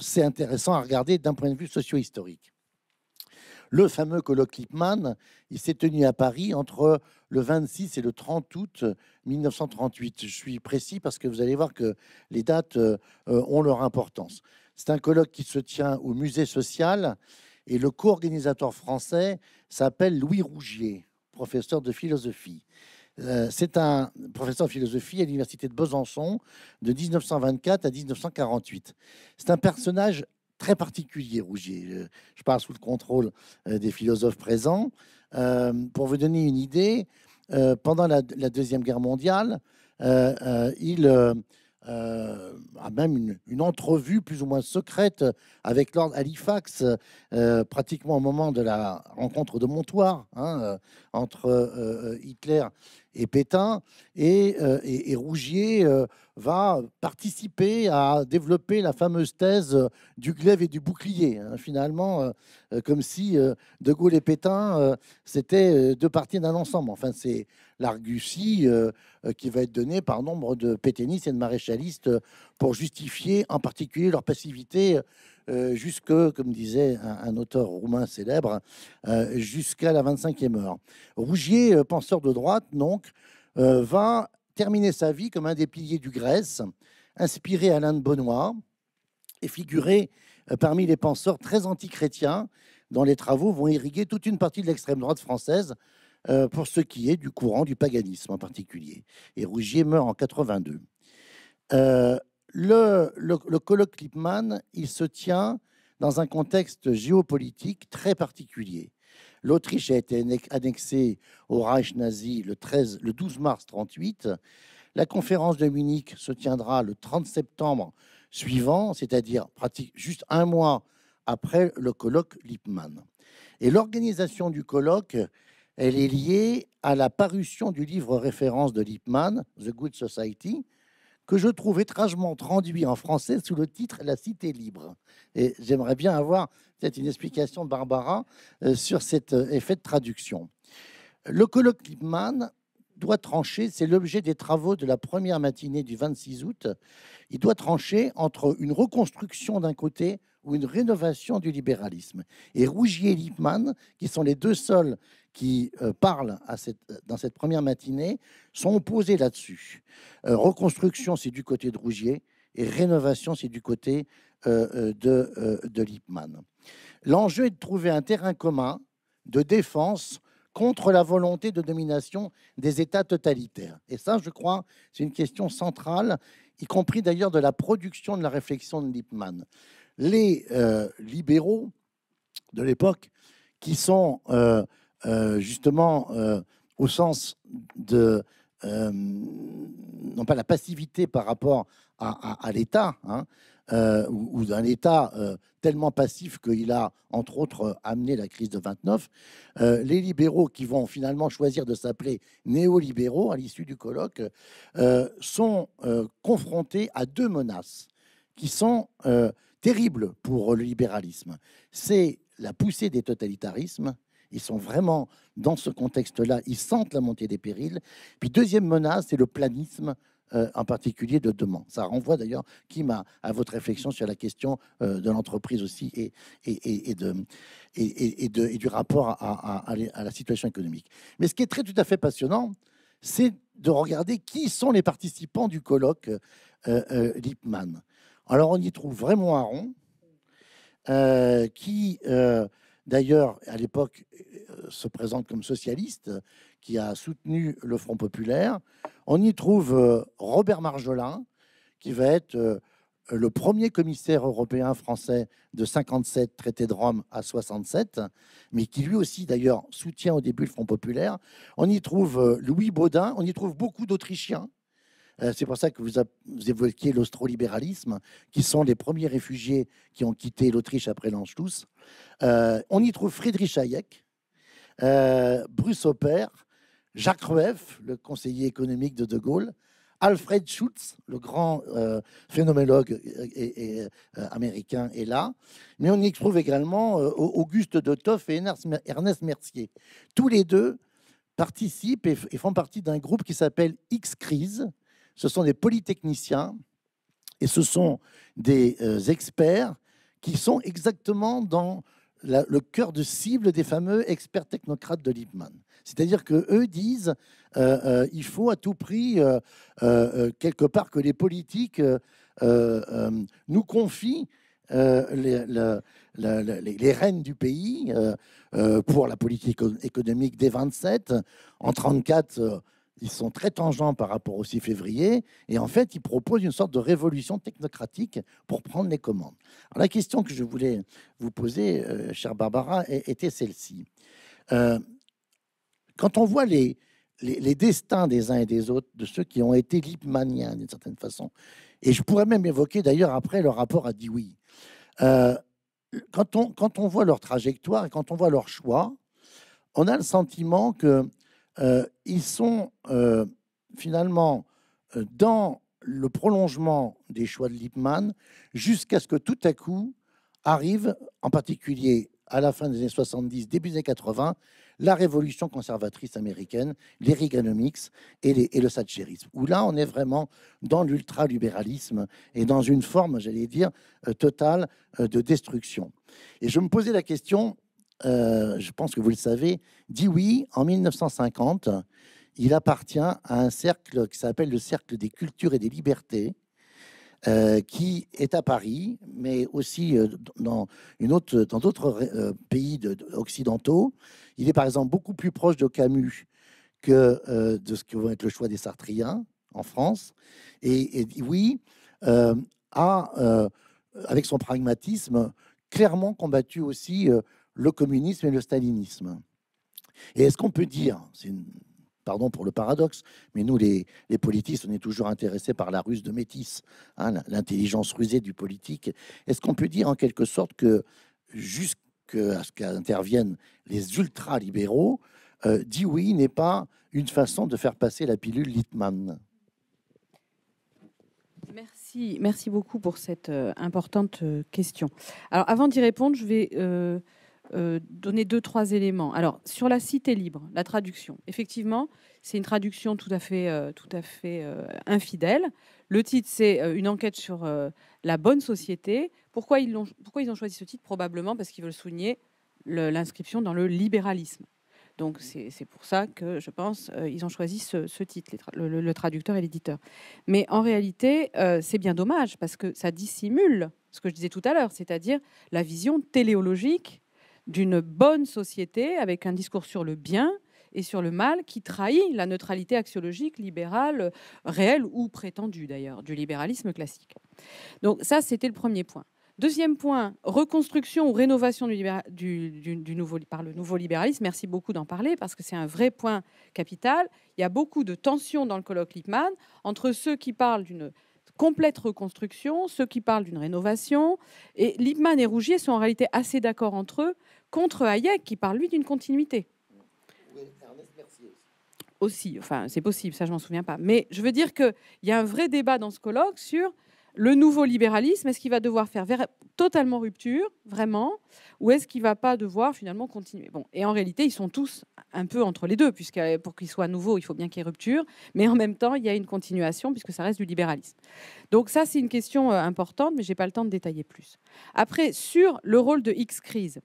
D: c'est intéressant à regarder d'un point de vue socio-historique le fameux colloque Lippmann il s'est tenu à Paris entre le 26 et le 30 août 1938. Je suis précis parce que vous allez voir que les dates euh, euh, ont leur importance. C'est un colloque qui se tient au musée social et le co-organisateur français s'appelle Louis Rougier, professeur de philosophie. Euh, c'est un professeur de philosophie à l'université de Besançon de 1924 à 1948. C'est un personnage très particulier, Rougier. Je parle sous le contrôle des philosophes présents. Euh, pour vous donner une idée, euh, pendant la, Deuxième Guerre mondiale, euh, il euh, a même une, entrevue plus ou moins secrète avec Lord Halifax, euh, pratiquement au moment de la rencontre de Montoire hein, euh, entre euh, Hitler et Pétain. Et, Rougier va participer à développer la fameuse thèse du glaive et du bouclier. Hein, finalement, comme si De Gaulle et Pétain, c'était deux parties d'un ensemble. Enfin, c'est l'argutie euh, euh, qui va être donnée par nombre de pétainistes et de maréchalistes euh, pour justifier en particulier leur passivité jusqu'à, jusque, comme disait un, auteur roumain célèbre, jusqu'à la 25e heure. Rougier, penseur de droite, donc, va terminer sa vie comme un des piliers du Grèce, inspiré Alain de Benoît et figuré parmi les penseurs très antichrétiens dont les travaux vont irriguer toute une partie de l'extrême droite française, euh, pour ce qui est du courant du paganisme en particulier. Et Rougier meurt en 82. Euh, le, colloque Lippmann, il se tient dans un contexte géopolitique très particulier. L'Autriche a été annexée au Reich nazi le, 12 mars 1938. La conférence de Munich se tiendra le 30 septembre suivant, c'est-à-dire juste un mois après le colloque Lippmann. Et l'organisation du colloque elle est liée à la parution du livre référence de Lippmann, The Good Society, que je trouve étrangement traduit en français sous le titre La Cité libre. Et j'aimerais bien avoir peut-être une explication de Barbara euh, sur cet euh, effet de traduction. Le colloque Lippmann doit trancher, c'est l'objet des travaux de la première matinée du 26 août, il doit trancher entre une reconstruction d'un côté ou une rénovation du libéralisme. Et Rougier et Lippmann, qui sont les deux seuls qui euh, parlent à cette, euh, dans cette première matinée sont opposés là-dessus. Euh, reconstruction, c'est du côté de Rougier, et rénovation, c'est du côté de, de Lippmann. L'enjeu est de trouver un terrain commun de défense contre la volonté de domination des États totalitaires. Et ça, je crois, c'est une question centrale, y compris d'ailleurs de la production de la réflexion de Lippmann. Les libéraux de l'époque, qui sont euh, justement euh, au sens de, euh, non pas la passivité par rapport à, l'État, hein, ou, ou d'un État tellement passif qu'il a, entre autres, amené la crise de 29, les libéraux qui vont finalement choisir de s'appeler néolibéraux à l'issue du colloque sont confrontés à deux menaces qui sont terribles pour le libéralisme. C'est la poussée des totalitarismes ils sont vraiment dans ce contexte-là, ils sentent la montée des périls. Puis deuxième menace, c'est le planisme euh, en particulier de demain. Ça renvoie d'ailleurs, Kim, à, à, votre réflexion sur la question euh, de l'entreprise aussi et, et, et, de, et, de, du rapport à, à, la situation économique. Mais ce qui est très tout à fait passionnant, c'est de regarder qui sont les participants du colloque euh, euh Alors on y trouve vraiment Aron, qui d'ailleurs, à l'époque, euh, se présente comme socialiste, qui a soutenu le Front populaire. On y trouve euh, Robert Marjolin, qui va être euh, le premier commissaire européen français de 57, traité de Rome à 67, mais qui lui aussi d'ailleurs soutient au début le Front populaire. On y trouve Louis Baudin, on y trouve beaucoup d'Autrichiens, euh, c'est pour ça que vous, évoquiez l'austrolibéralisme, qui sont les premiers réfugiés qui ont quitté l'Autriche après l'Anschluss. Euh, on y trouve Friedrich Hayek, euh, Bruce Hopper, Jacques Rueff, le conseiller économique de De Gaulle, Alfred Schutz, le grand phénoménologue américain, est là. Mais on y trouve également Auguste de Toff et Ernest Mercier. Tous les deux participent et font partie d'un groupe qui s'appelle X-Crise, ce sont des polytechniciens et ce sont des euh, experts qui sont exactement dans le cœur de cible des fameux experts technocrates de Lippmann. C'est-à-dire que eux disent euh, euh, il faut à tout prix quelque part que les politiques nous confient les, rênes du pays pour la politique économique des 27. En 34, ils sont très tangents par rapport au 6 février, et en fait, ils proposent une sorte de révolution technocratique pour prendre les commandes. Alors, la question que je voulais vous poser, euh, chère Barbara, était celle-ci. Euh, quand on voit les, les, destins des uns et des autres, de ceux qui ont été lipmaniens d'une certaine façon, et je pourrais même évoquer d'ailleurs après le rapport à Dewey, euh, quand, on, quand on voit leur trajectoire et quand on voit leur choix, on a le sentiment que euh, ils sont euh, finalement euh, dans le prolongement des choix de Lippmann jusqu'à ce que tout à coup arrive, en particulier à la fin des années 70, début des années 80, la révolution conservatrice américaine, les Reaganomics et, le Thatcherisme, où là on est vraiment dans l'ultralibéralisme et dans une forme, j'allais dire, totale de destruction. Et je me posais la question, euh, je pense que vous le savez, dit oui en 1950. Il appartient à un cercle qui s'appelle le Cercle des cultures et des libertés, euh, qui est à Paris, mais aussi euh, dans, une autre, dans d'autres pays occidentaux. Il est par exemple beaucoup plus proche de Camus que de ce que va être le choix des Sartriens en France. Et, et oui, a, avec son pragmatisme, clairement combattu aussi le communisme et le stalinisme. Et est-ce qu'on peut dire, c'est pardon pour le paradoxe, mais nous, les, les, politistes, on est toujours intéressés par la ruse de Métis, hein, l'intelligence rusée du politique. Est-ce qu'on peut dire en quelque sorte que, jusqu'à ce qu'interviennent les ultra-libéraux, euh, dit oui n'est pas une façon de faire passer la pilule Littmann
B: Merci, merci beaucoup pour cette euh, importante euh, question. Alors, avant d'y répondre, je vais. Euh, donner deux, trois éléments. Alors, sur la cité libre, la traduction. Effectivement, c'est une traduction tout à fait, euh, tout à fait euh, infidèle. Le titre, c'est une enquête sur la bonne société. Pourquoi ils, ont, pourquoi ils ont choisi ce titre Probablement parce qu'ils veulent souligner l'inscription dans le libéralisme. Donc, c'est pour ça que, je pense, ils ont choisi ce, titre, le, traducteur et l'éditeur. Mais en réalité, c'est bien dommage parce que ça dissimule ce que je disais tout à l'heure, c'est-à-dire la vision téléologique d'une bonne société avec un discours sur le bien et sur le mal qui trahit la neutralité axiologique libérale réelle ou prétendue d'ailleurs du libéralisme classique. Donc ça, c'était le premier point. Deuxième point, reconstruction ou rénovation du, du, nouveau, par le nouveau libéralisme. Merci beaucoup d'en parler parce que c'est un vrai point capital. Il y a beaucoup de tensions dans le colloque Lippmann entre ceux qui parlent d'une complète reconstruction, ceux qui parlent d'une rénovation. Et Lippmann et Rougier sont en réalité assez d'accord entre eux contre Hayek, qui parle, lui, d'une continuité. Aussi, enfin, c'est possible, ça, je m'en souviens pas. Mais je veux dire qu'il y a un vrai débat dans ce colloque sur le nouveau libéralisme, est-ce qu'il va devoir faire totalement rupture, vraiment, ou est-ce qu'il va pas devoir finalement continuer Bon, et en réalité, ils sont tous un peu entre les deux, puisque euh, pour qu'il soit nouveau, il faut bien qu'il y ait rupture, mais en même temps, il y a une continuation, puisque ça reste du libéralisme. Donc ça, c'est une question euh, importante, mais j'ai pas le temps de détailler plus. Après, sur le rôle de X-Crise,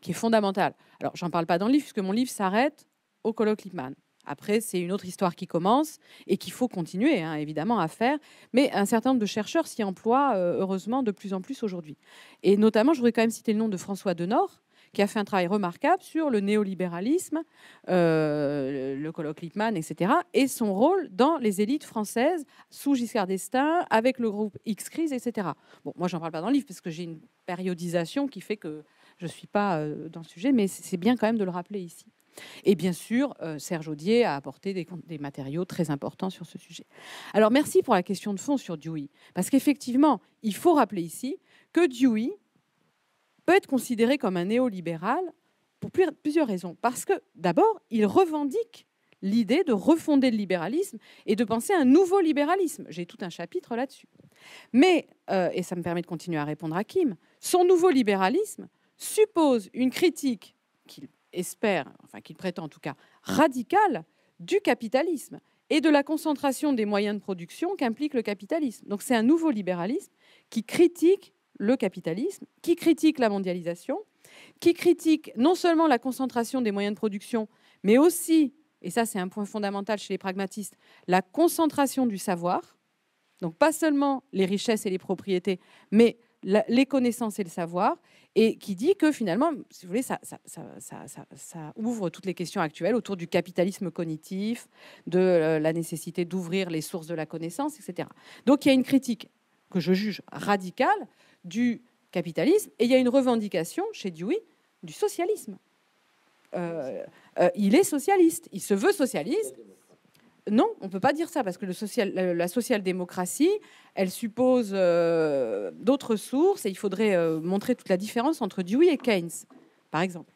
B: qui est fondamental. Alors, j'en parle pas dans le livre, puisque mon livre s'arrête au colloque Lippmann. Après, c'est une autre histoire qui commence et qu'il faut continuer, hein, évidemment, à faire. Mais un certain nombre de chercheurs s'y emploient, euh, heureusement, de plus en plus aujourd'hui. Et notamment, je voudrais quand même citer le nom de François Denord, qui a fait un travail remarquable sur le néolibéralisme, euh, le colloque Lippmann, etc., et son rôle dans les élites françaises sous Giscard d'Estaing, avec le groupe X-Crise, etc. Bon, moi, j'en parle pas dans le livre, parce que j'ai une périodisation qui fait que je ne suis pas euh, dans le sujet, mais c'est bien quand même de le rappeler ici. Et bien sûr, euh, Serge Audier a apporté des, matériaux très importants sur ce sujet. Alors merci pour la question de fond sur Dewey, parce qu'effectivement, il faut rappeler ici que Dewey peut être considéré comme un néolibéral pour plusieurs raisons. Parce que d'abord, il revendique l'idée de refonder le libéralisme et de penser à un nouveau libéralisme. J'ai tout un chapitre là-dessus. Mais, euh, et ça me permet de continuer à répondre à Kim, son nouveau libéralisme, suppose une critique qu'il espère, enfin qu'il prétend en tout cas, radicale du capitalisme et de la concentration des moyens de production qu'implique le capitalisme. Donc c'est un nouveau libéralisme qui critique le capitalisme, qui critique la mondialisation, qui critique non seulement la concentration des moyens de production, mais aussi, et ça c'est un point fondamental chez les pragmatistes, la concentration du savoir, donc pas seulement les richesses et les propriétés, mais les connaissances et le savoir, et qui dit que finalement, si vous voulez, ça, ouvre toutes les questions actuelles autour du capitalisme cognitif, de euh, la nécessité d'ouvrir les sources de la connaissance, etc. Donc il y a une critique que je juge radicale du capitalisme et il y a une revendication chez Dewey du socialisme. Euh, euh, il est socialiste, il se veut socialiste. Non, on ne peut pas dire ça, parce que la social-démocratie, elle suppose euh, d'autres sources, et il faudrait euh, montrer toute la différence entre Dewey et Keynes, par exemple.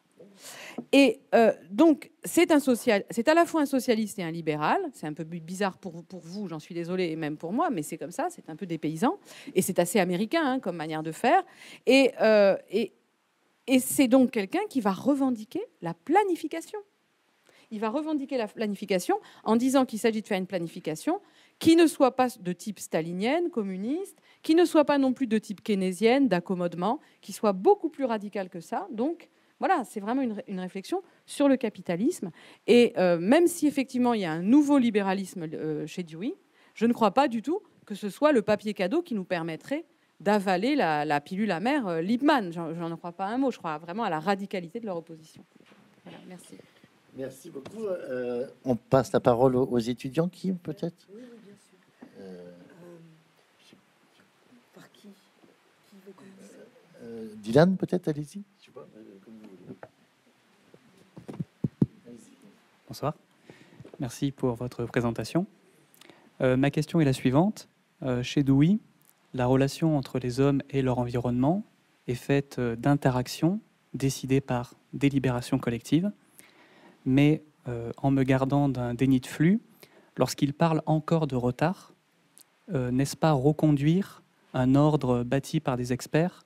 B: Et euh, donc, c'est c'est à la fois un socialiste et un libéral. C'est un peu bizarre pour, pour vous, j'en suis désolée, et même pour moi, mais c'est comme ça, c'est un peu des paysans. Et c'est assez américain hein, comme manière de faire. et c'est donc quelqu'un qui va revendiquer la planification il va revendiquer la planification en disant qu'il s'agit de faire une planification qui ne soit pas de type stalinienne, communiste, qui ne soit pas non plus de type keynésienne, d'accommodement, qui soit beaucoup plus radical que ça. Donc, voilà, c'est vraiment une, réflexion sur le capitalisme. Et euh, même si effectivement il y a un nouveau libéralisme euh, chez Dewey, je ne crois pas du tout que ce soit le papier cadeau qui nous permettrait d'avaler la, pilule amère euh, Lippmann. Je J'en crois pas un mot. Je crois vraiment à la radicalité de leur opposition. Voilà, merci.
D: Merci beaucoup. Euh, on passe la parole aux, étudiants qui, peut-être oui, bien sûr. Euh, par qui, euh, Dylan, peut-être, allez-y.
C: Bonsoir. Merci pour votre présentation. ma question est la suivante. chez Dewey, la relation entre les hommes et leur environnement est faite d'interactions décidées par délibération collective mais euh, en me gardant d'un déni de flux, lorsqu'il parle encore de retard, euh, n'est-ce pas reconduire un ordre bâti par des experts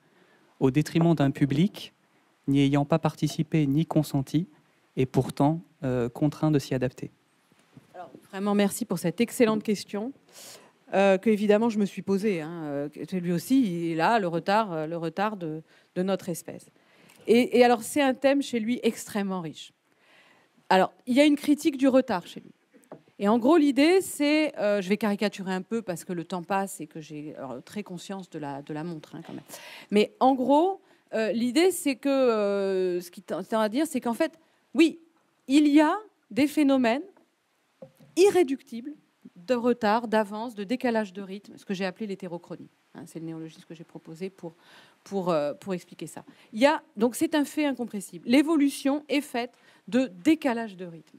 C: au détriment d'un public n'y ayant pas participé ni consenti et pourtant euh, contraint de s'y adapter
B: Vraiment merci pour cette excellente question. que évidemment je me suis posée. Hein, lui aussi, il là le retard, le retard de, notre espèce. et alors c'est un thème chez lui extrêmement riche. Alors, il y a une critique du retard chez lui. Et en gros, l'idée, c'est, euh, je vais caricaturer un peu parce que le temps passe et que j'ai très conscience de la, de la montre hein, quand même. Mais en gros, euh, l'idée, c'est que euh, ce qui tend à dire, c'est qu'en fait, oui, il y a des phénomènes irréductibles de retard, d'avance, de décalage de rythme, ce que j'ai appelé l'hétérochronie. Hein, c'est le néologisme que j'ai proposé pour, pour, pour expliquer ça. Il y a, donc c'est un fait incompressible. L'évolution est faite de décalage de rythme,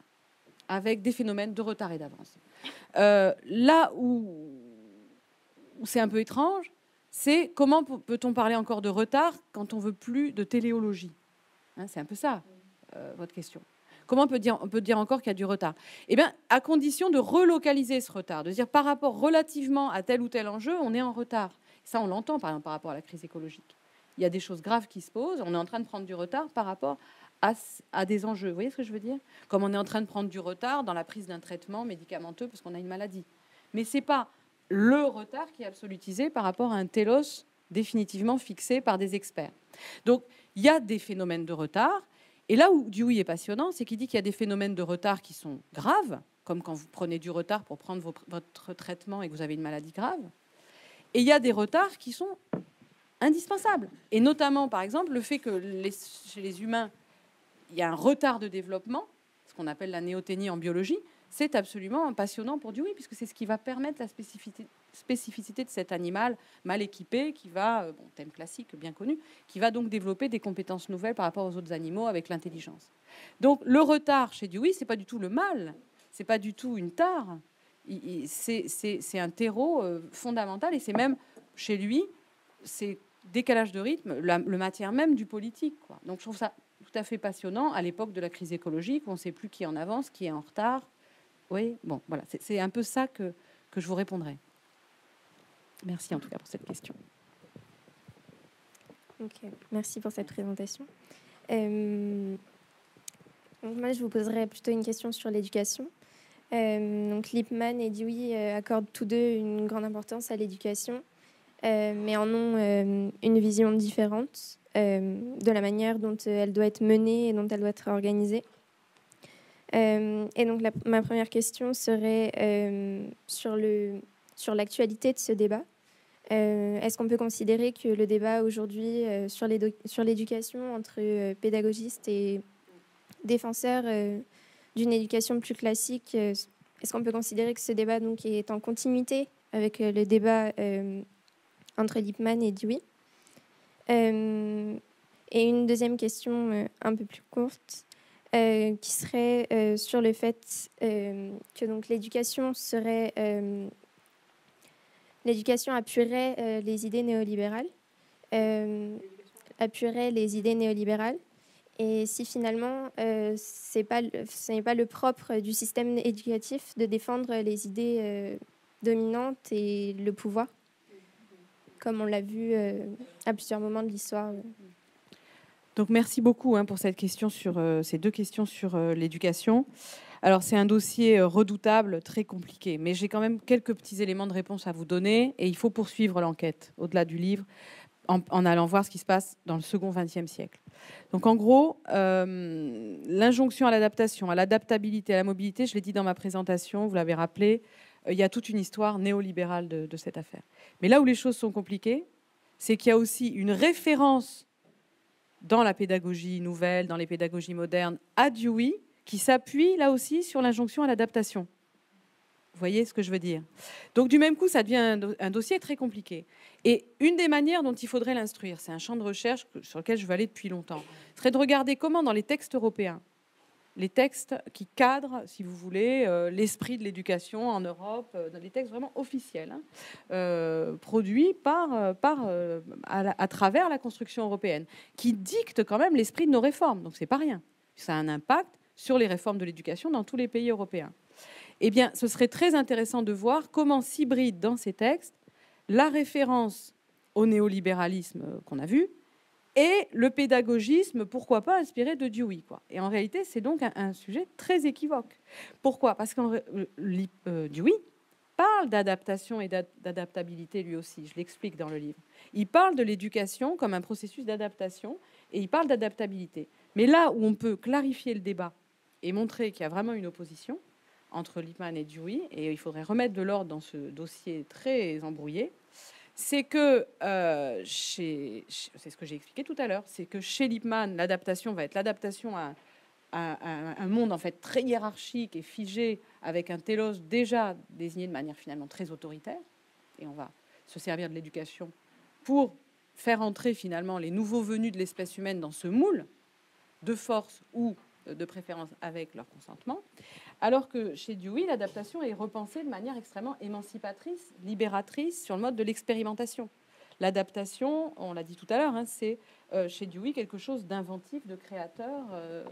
B: avec des phénomènes de retard et d'avance. Euh, là où, c'est un peu étrange, c'est comment peut-on parler encore de retard quand on veut plus de téléologie hein, C'est un peu ça, euh, votre question. Comment peut on dire encore qu'il y a du retard Eh bien, à condition de relocaliser ce retard, de dire par rapport relativement à tel ou tel enjeu, on est en retard. Ça, on l'entend par par rapport à la crise écologique. Il y a des choses graves qui se posent, on est en train de prendre du retard par rapport à, des enjeux. Vous voyez ce que je veux dire Comme on est en train de prendre du retard dans la prise d'un traitement médicamenteux parce qu'on a une maladie. Mais ce n'est pas le retard qui est absolutisé par rapport à un télos définitivement fixé par des experts. Donc, il y a des phénomènes de retard. Et là où Dewey est passionnant, c'est qu'il dit qu'il y a des phénomènes de retard qui sont graves, comme quand vous prenez du retard pour prendre votre traitement et que vous avez une maladie grave. Et il y a des retards qui sont indispensables. Et notamment, par exemple, le fait que chez les humains, il y a un retard de développement, ce qu'on appelle la néothénie en biologie, c'est absolument passionnant pour Dewey, puisque c'est ce qui va permettre la spécificité, de cet animal mal équipé, qui va, euh, thème classique bien connu, qui va donc développer des compétences nouvelles par rapport aux autres animaux avec l'intelligence. Donc le retard chez Dewey, c'est pas du tout le mal, c'est pas du tout une tare, c'est un terreau euh, fondamental, et c'est même chez lui, c'est décalage de rythme, le matière même du politique. Donc je trouve ça tout à fait passionnant à l'époque de la crise écologique on ne sait plus qui en avance, qui est en retard. Oui, bon, voilà, c'est un peu ça que, que je vous répondrai. Merci en tout cas pour cette question.
E: Merci pour cette présentation. Euh, donc moi, je vous poserai plutôt une question sur l'éducation. Euh, donc Lipman et Dewey euh, accordent tous deux une grande importance à l'éducation, mais en ont une vision différente. Euh, de la manière dont euh, elle doit être menée et dont elle doit être organisée. Euh, et donc ma première question serait sur le sur l'actualité de ce débat. Est-ce qu'on peut considérer que le débat aujourd'hui sur l'éducation entre pédagogistes et défenseurs d'une éducation plus classique, est-ce qu'on peut considérer que ce débat donc, est en continuité avec le débat entre Lippmann et Dewey euh, et une deuxième question euh, un peu plus courte, euh, qui serait sur le fait que donc l'éducation serait l'éducation appuierait les idées néolibérales, les idées néolibérales. Et si finalement, euh, pas, ce n'est pas le propre du système éducatif de défendre les idées dominantes et le pouvoir comme on l'a vu euh, à plusieurs moments de l'histoire. Euh.
B: Donc merci beaucoup hein, pour cette question sur, euh, ces deux questions sur l'éducation. Alors c'est un dossier redoutable, très compliqué, mais j'ai quand même quelques petits éléments de réponse à vous donner et il faut poursuivre l'enquête au-delà du livre en, en, allant voir ce qui se passe dans le second XXe siècle. Donc en gros, l'injonction à l'adaptation, à l'adaptabilité, à la mobilité, je l'ai dit dans ma présentation, vous l'avez rappelé, euh, il y a toute une histoire néolibérale de, cette affaire. Mais là où les choses sont compliquées, c'est qu'il y a aussi une référence dans la pédagogie nouvelle, dans les pédagogies modernes, à Dewey, qui s'appuie là aussi sur l'injonction à l'adaptation. Vous voyez ce que je veux dire Donc du même coup, ça devient un, dossier très compliqué. Et une des manières dont il faudrait l'instruire, c'est un champ de recherche sur lequel je vais aller depuis longtemps, serait de regarder comment dans les textes européens, les textes qui cadrent, si vous voulez, euh, l'esprit de l'éducation en Europe, euh, dans des textes vraiment officiels, hein, euh, produits à, travers la construction européenne, qui dictent quand même l'esprit de nos réformes. Donc n'est pas rien. Ça a un impact sur les réformes de l'éducation dans tous les pays européens. Eh bien, ce serait très intéressant de voir comment s'hybride dans ces textes la référence au néolibéralisme qu'on a vu, et le pédagogisme, pourquoi pas, inspiré de Dewey. Quoi. Et en réalité, c'est donc un, sujet très équivoque. Pourquoi Parce que euh, euh, Dewey parle d'adaptation et d'adaptabilité lui aussi, je l'explique dans le livre. Il parle de l'éducation comme un processus d'adaptation et il parle d'adaptabilité. Mais là où on peut clarifier le débat et montrer qu'il y a vraiment une opposition entre Lippmann et Dewey, et il faudrait remettre de l'ordre dans ce dossier très embrouillé, c'est que euh, c'est ce que j'ai expliqué tout à l'heure, c'est que chez Lippmann, l'adaptation va être l'adaptation à, à, un monde en fait très hiérarchique et figé, avec un télos déjà désigné de manière finalement très autoritaire, et on va se servir de l'éducation pour faire entrer finalement les nouveaux venus de l'espèce humaine dans ce moule de force ou de préférence avec leur consentement, alors que chez Dewey, l'adaptation est repensée de manière extrêmement émancipatrice, libératrice, sur le mode de l'expérimentation. L'adaptation, on l'a dit tout à l'heure, hein, c'est euh, chez Dewey quelque chose d'inventif, de créateur, euh,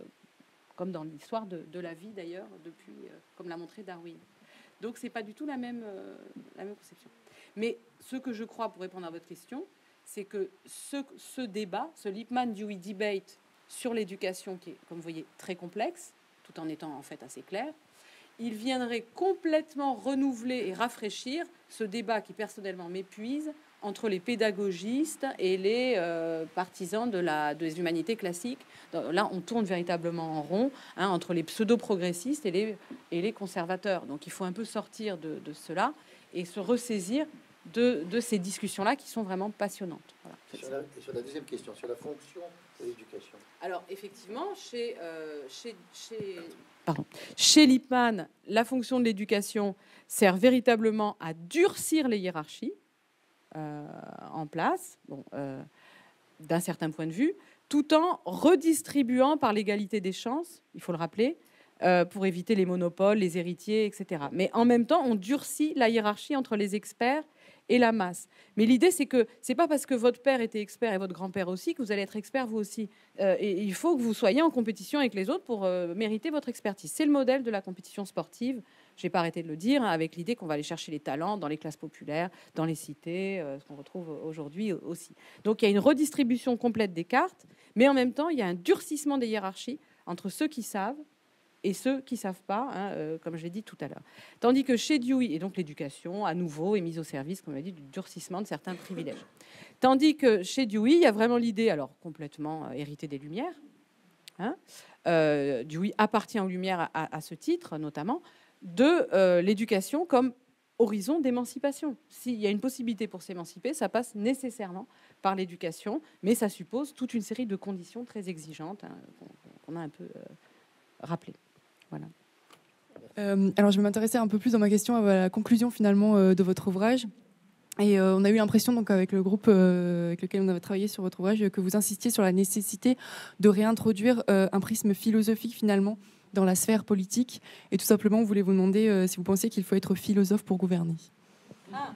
B: comme dans l'histoire de, la vie d'ailleurs, depuis, euh, comme l'a montré Darwin. Donc n'est pas du tout la même, la même conception. Mais ce que je crois, pour répondre à votre question, c'est que ce, ce débat, ce Lipman-Dewey debate sur l'éducation, qui est, comme vous voyez, très complexe, tout en étant en fait assez clair, il viendrait complètement renouveler et rafraîchir ce débat qui personnellement m'épuise entre les pédagogistes et les euh, partisans de la, des humanités classiques. Là, on tourne véritablement en rond hein, entre les pseudo-progressistes et les, et les conservateurs. Donc il faut un peu sortir de, de cela et se ressaisir de, de ces discussions-là qui sont vraiment passionnantes.
D: sur la deuxième question, sur la fonction
B: alors effectivement, chez, euh, Lippmann, la fonction de l'éducation sert véritablement à durcir les hiérarchies euh, en place, euh, d'un certain point de vue, tout en redistribuant par l'égalité des chances, il faut le rappeler, pour éviter les monopoles, les héritiers, etc. Mais en même temps, on durcit la hiérarchie entre les experts et la masse. Mais l'idée, c'est que c'est pas parce que votre père était expert et votre grand-père aussi que vous allez être expert vous aussi. Euh, et il faut que vous soyez en compétition avec les autres pour euh, mériter votre expertise. C'est le modèle de la compétition sportive. J'ai pas arrêté de le dire, hein, avec l'idée qu'on va aller chercher les talents dans les classes populaires, dans les cités, euh, ce qu'on retrouve aujourd'hui aussi. Donc il y a une redistribution complète des cartes, mais en même temps, il y a un durcissement des hiérarchies entre ceux qui savent et ceux qui savent pas, hein, euh, comme je l'ai dit tout à l'heure. Tandis que chez Dewey, et donc l'éducation, à nouveau, est mise au service, comme on l'a dit, du durcissement de certains privilèges. Tandis que chez Dewey, il y a vraiment l'idée, alors complètement euh, héritée des Lumières, hein, euh, Dewey appartient aux Lumières à, ce titre notamment, de l'éducation comme horizon d'émancipation. S'il y a une possibilité pour s'émanciper, ça passe nécessairement par l'éducation, mais ça suppose toute une série de conditions très exigeantes hein, qu'on a un peu
F: rappelées. Euh, alors, je vais m'intéresser un peu plus dans ma question à la conclusion finalement euh, de votre ouvrage. Et euh, on a eu l'impression, donc, avec le groupe avec lequel on avait travaillé sur votre ouvrage, que vous insistiez sur la nécessité de réintroduire un prisme philosophique finalement dans la sphère politique. Et tout simplement, on voulait vous demander si vous pensez qu'il faut être philosophe pour gouverner. Ah.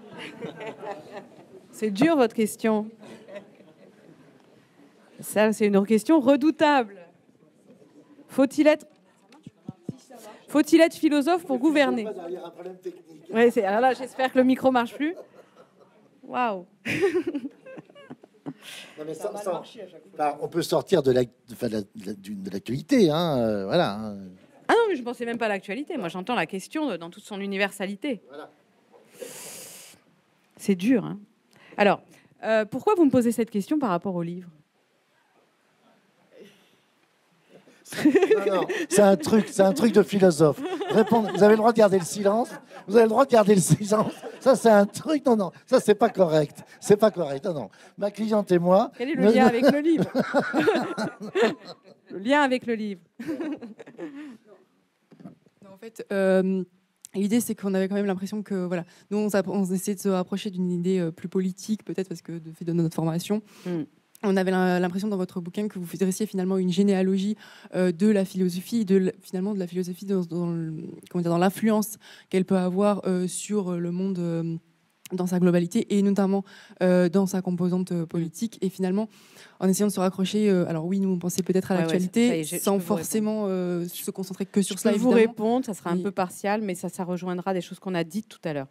F: C'est dur votre question.
B: Ça, c'est une question redoutable. Faut-il être faut-il être philosophe pour gouverner là, j'espère que le micro marche plus. Waouh
D: on peut sortir de, de, l'actualité, hein, euh, voilà. Hein.
B: Ah non, mais je pensais même pas à l'actualité. Moi, j'entends la question dans toute son universalité. C'est dur. Hein. Alors, euh, pourquoi vous me posez cette question par rapport au
F: livre
D: C'est un truc, c'est un truc de philosophe. Répondre, vous avez le droit de garder le silence. Vous avez le droit de garder le silence. Ça, c'est un truc. Non, non. Ça, c'est pas correct. C'est pas correct. Non, non. Ma cliente et moi. Quel est le lien avec le livre
F: Le lien avec le livre. en fait. Euh, l'idée, c'est qu'on avait quand même l'impression que, voilà, nous, on, essayait de se rapprocher d'une idée euh, plus politique, peut-être parce que, de fait, de notre formation, hmm on avait l'impression dans votre bouquin que vous dressiez finalement une généalogie euh, de la philosophie, finalement de la philosophie dans, l'influence qu'elle peut avoir euh, sur le monde euh, dans sa globalité et notamment dans sa composante politique. Et finalement, en essayant de se raccrocher, alors oui, nous on pensait peut-être à l'actualité, sans forcément se concentrer que sur je cela. Je vous
B: répondre, ça sera un peu partial, mais ça, ça rejoindra des choses qu'on a dites tout à l'heure.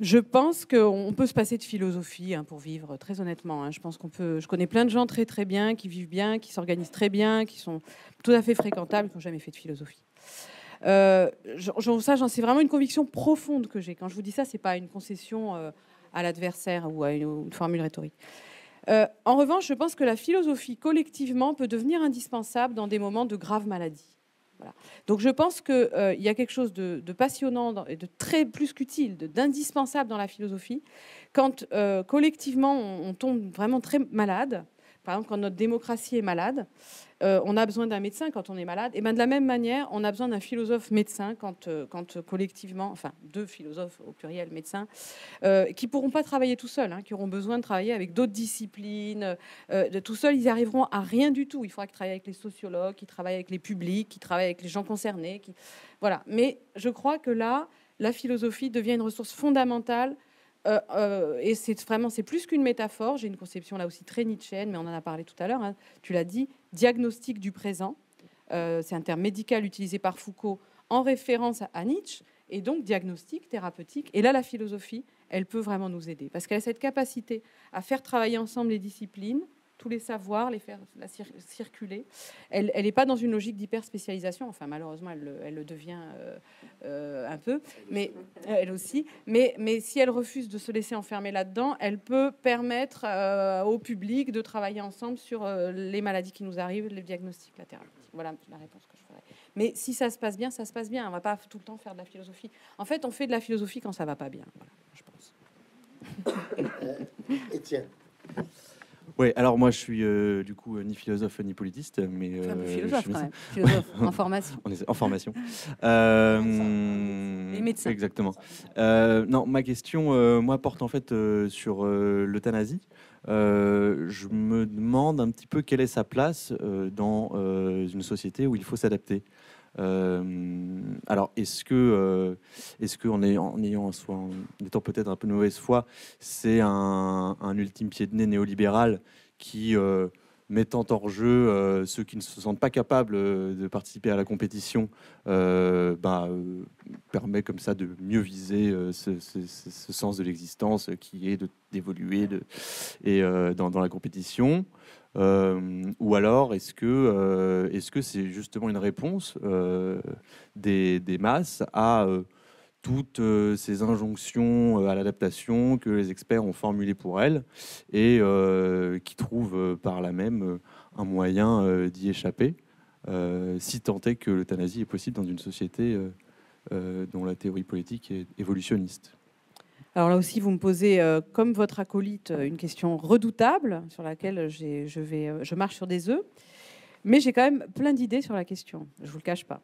B: Je pense qu'on peut se passer de philosophie hein, pour vivre, très honnêtement. Hein. Je pense qu'on peut. Je connais plein de gens très très bien, qui vivent bien, qui s'organisent très bien, qui sont tout à fait fréquentables, qui n'ont jamais fait de philosophie. Euh, ça, c'est vraiment une conviction profonde que j'ai. Quand je vous dis ça, c'est pas une concession euh, à l'adversaire ou à une, formule rhétorique. Euh, en revanche, je pense que la philosophie collectivement peut devenir indispensable dans des moments de grave maladie. Donc je pense qu'il euh, y a quelque chose de, passionnant et de très plus qu'utile, d'indispensable dans la philosophie. Quand euh, collectivement on, tombe vraiment très malade, par exemple, quand notre démocratie est malade, euh, on a besoin d'un médecin quand on est malade. Et ben, de la même manière, on a besoin d'un philosophe médecin quand, euh, quand euh, collectivement, enfin deux philosophes au pluriel médecins, qui qui pourront pas travailler tout seuls, hein, qui auront besoin de travailler avec d'autres disciplines. de, tout seuls, ils arriveront à rien du tout. Il faudra qu'ils travaillent avec les sociologues, qui travaillent avec les publics, qui travaillent avec les gens concernés. Voilà. Mais je crois que là, la philosophie devient une ressource fondamentale euh, euh, et c'est vraiment, c'est plus qu'une métaphore. J'ai une conception là aussi très Nietzscheenne, mais on en a parlé tout à l'heure. Hein. Tu l'as dit, diagnostic du présent. Euh, c'est un terme médical utilisé par Foucault en référence à Nietzsche, et donc diagnostic, thérapeutique. Et là, la philosophie, elle peut vraiment nous aider parce qu'elle a cette capacité à faire travailler ensemble les disciplines, tous les savoirs, les faire circuler. Elle n'est pas dans une logique d'hyper spécialisation. Enfin, malheureusement, elle, elle le devient euh, euh, un peu, mais euh, elle aussi. Mais, mais si elle refuse de se laisser enfermer là-dedans, elle peut permettre au public de travailler ensemble sur les maladies qui nous arrivent, les diagnostics latéraux. Voilà la réponse que je ferai. Mais si ça se passe bien, ça se passe bien. On va pas tout le temps faire de la philosophie. En fait, on fait de la philosophie quand ça va pas bien. je pense.
D: Étienne. Oui, alors
C: moi je suis euh, du coup euh, ni philosophe ni politiste, mais euh, je suis quand même, en
D: formation.
B: On
C: en formation. Les médecins. Exactement. non, ma question, moi porte en fait sur l'euthanasie. je me demande un petit peu quelle est sa place dans une société où il faut s'adapter. Euh, alors, est-ce que, euh, est-ce en, ayant, en étant peut-être un peu de mauvaise foi, c'est un, un, ultime pied de nez néolibéral qui euh, mettant en jeu euh, ceux qui ne se sentent pas capables euh, de participer à la compétition, euh, bah, permet comme ça de mieux viser ce, sens de l'existence qui est d'évoluer et dans, la compétition. ou alors, est-ce que est-ce que c'est justement une réponse des, masses à toutes euh, ces injonctions euh, à l'adaptation que les experts ont formulées pour elle et euh, qui trouvent par là même un moyen d'y échapper, si tant est que l'euthanasie est possible dans une société dont la théorie politique est évolutionniste.
B: Alors là aussi, vous me posez, comme votre acolyte, une question redoutable sur laquelle je marche sur des œufs. Mais j'ai quand même plein d'idées sur la question, je ne vous le cache pas.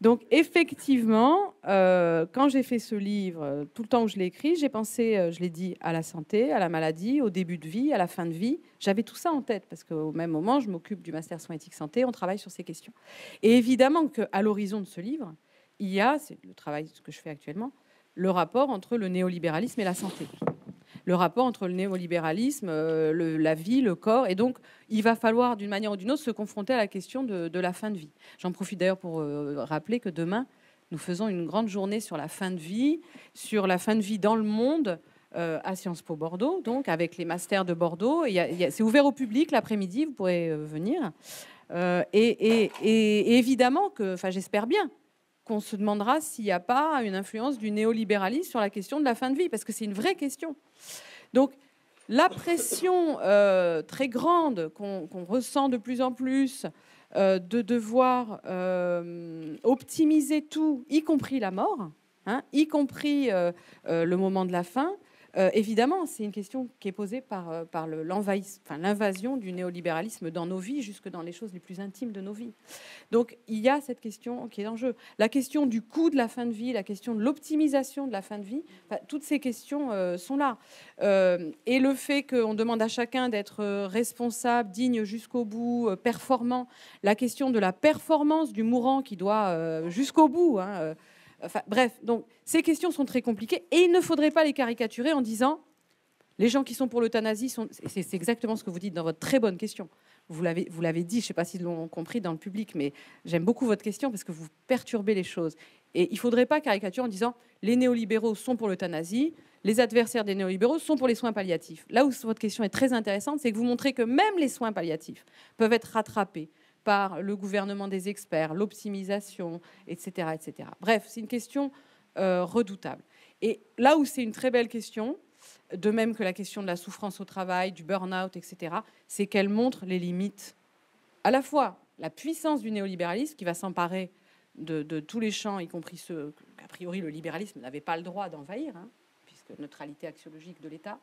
B: Donc effectivement, euh, quand j'ai fait ce livre, euh, tout le temps où je l'ai écrit, j'ai pensé, euh, je l'ai dit, à la santé, à la maladie, au début de vie, à la fin de vie. J'avais tout ça en tête parce qu'au même moment, je m'occupe du master soins éthiques santé, on travaille sur ces questions. Et évidemment qu'à l'horizon de ce livre, il y a, c'est le travail que je fais actuellement, le rapport entre le néolibéralisme et la santé le rapport entre le néolibéralisme, euh, la vie, le corps. Et donc, il va falloir, d'une manière ou d'une autre, se confronter à la question de, la fin de vie. J'en profite d'ailleurs pour euh, rappeler que demain, nous faisons une grande journée sur la fin de vie, sur la fin de vie dans le monde. Euh, à Sciences Po Bordeaux, donc avec les masters de Bordeaux. C'est ouvert au public l'après-midi, vous pourrez venir. et, et, évidemment que, enfin j'espère bien qu'on se demandera s'il n'y a pas une influence du néolibéralisme sur la question de la fin de vie, parce que c'est une vraie question. Donc, la pression euh, très grande qu'on ressent de plus en plus euh, de devoir euh, optimiser tout, y compris la mort, hein, y compris le moment de la fin, euh, évidemment, c'est une question qui est posée par, euh, l'invasion du néolibéralisme dans nos vies, jusque dans les choses les plus intimes de nos vies. Donc il y a cette question qui est en jeu. La question du coût de la fin de vie, la question de l'optimisation de la fin de vie, toutes ces questions euh, sont là. et le fait qu'on demande à chacun d'être responsable, digne jusqu'au bout, performant, la question de la performance du mourant qui doit jusqu'au bout. Hein, bref, donc ces questions sont très compliquées et il ne faudrait pas les caricaturer en disant les gens qui sont pour l'euthanasie sont. C'est exactement ce que vous dites dans votre très bonne question. Vous l'avez dit, je ne sais pas si l'ont compris dans le public, mais j'aime beaucoup votre question parce que vous perturbez les choses. Et il ne faudrait pas caricaturer en disant les néolibéraux sont pour l'euthanasie, les adversaires des néolibéraux sont pour les soins palliatifs. Là où votre question est très intéressante, c'est que vous montrez que même les soins palliatifs peuvent être rattrapés par le gouvernement des experts, l'optimisation, etc., etc. Bref, c'est une question euh, redoutable. Et là où c'est une très belle question, de même que la question de la souffrance au travail, du burn-out, etc., c'est qu'elle montre les limites, à la fois la puissance du néolibéralisme qui va s'emparer de, tous les champs, y compris ceux qu'a priori le libéralisme n'avait pas le droit d'envahir, hein, puisque neutralité axiologique de l'État.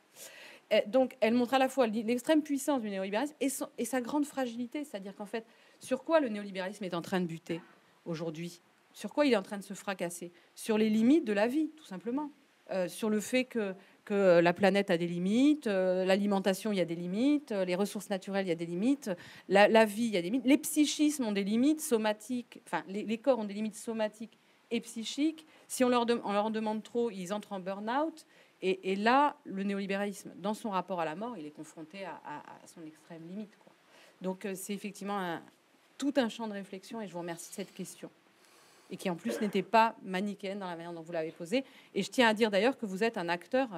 B: Donc elle montre à la fois l'extrême puissance du néolibéralisme et sa grande fragilité, c'est-à-dire qu'en fait, sur quoi le néolibéralisme est en train de buter aujourd'hui Sur quoi il est en train de se fracasser Sur les limites de la vie, tout simplement. Euh, sur le fait que, la planète a des limites, euh, l'alimentation, il y a des limites, euh, les ressources naturelles, il y a des limites, la, vie, il y a des limites, les psychismes ont des limites somatiques, enfin, les, corps ont des limites somatiques et psychiques. Si on leur, leur demande trop, ils entrent en burn-out. Et, là, le néolibéralisme, dans son rapport à la mort, il est confronté à, son extrême limite. Donc, c'est effectivement un, tout un champ de réflexion et je vous remercie de cette question. Et qui en plus n'était pas manichéenne dans la manière dont vous l'avez posée. Et je tiens à dire d'ailleurs que vous êtes un acteur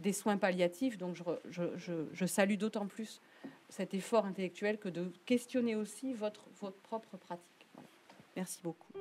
B: des soins palliatifs, donc je, je, je, je salue d'autant plus cet effort intellectuel que de questionner aussi votre, votre propre pratique. Merci beaucoup.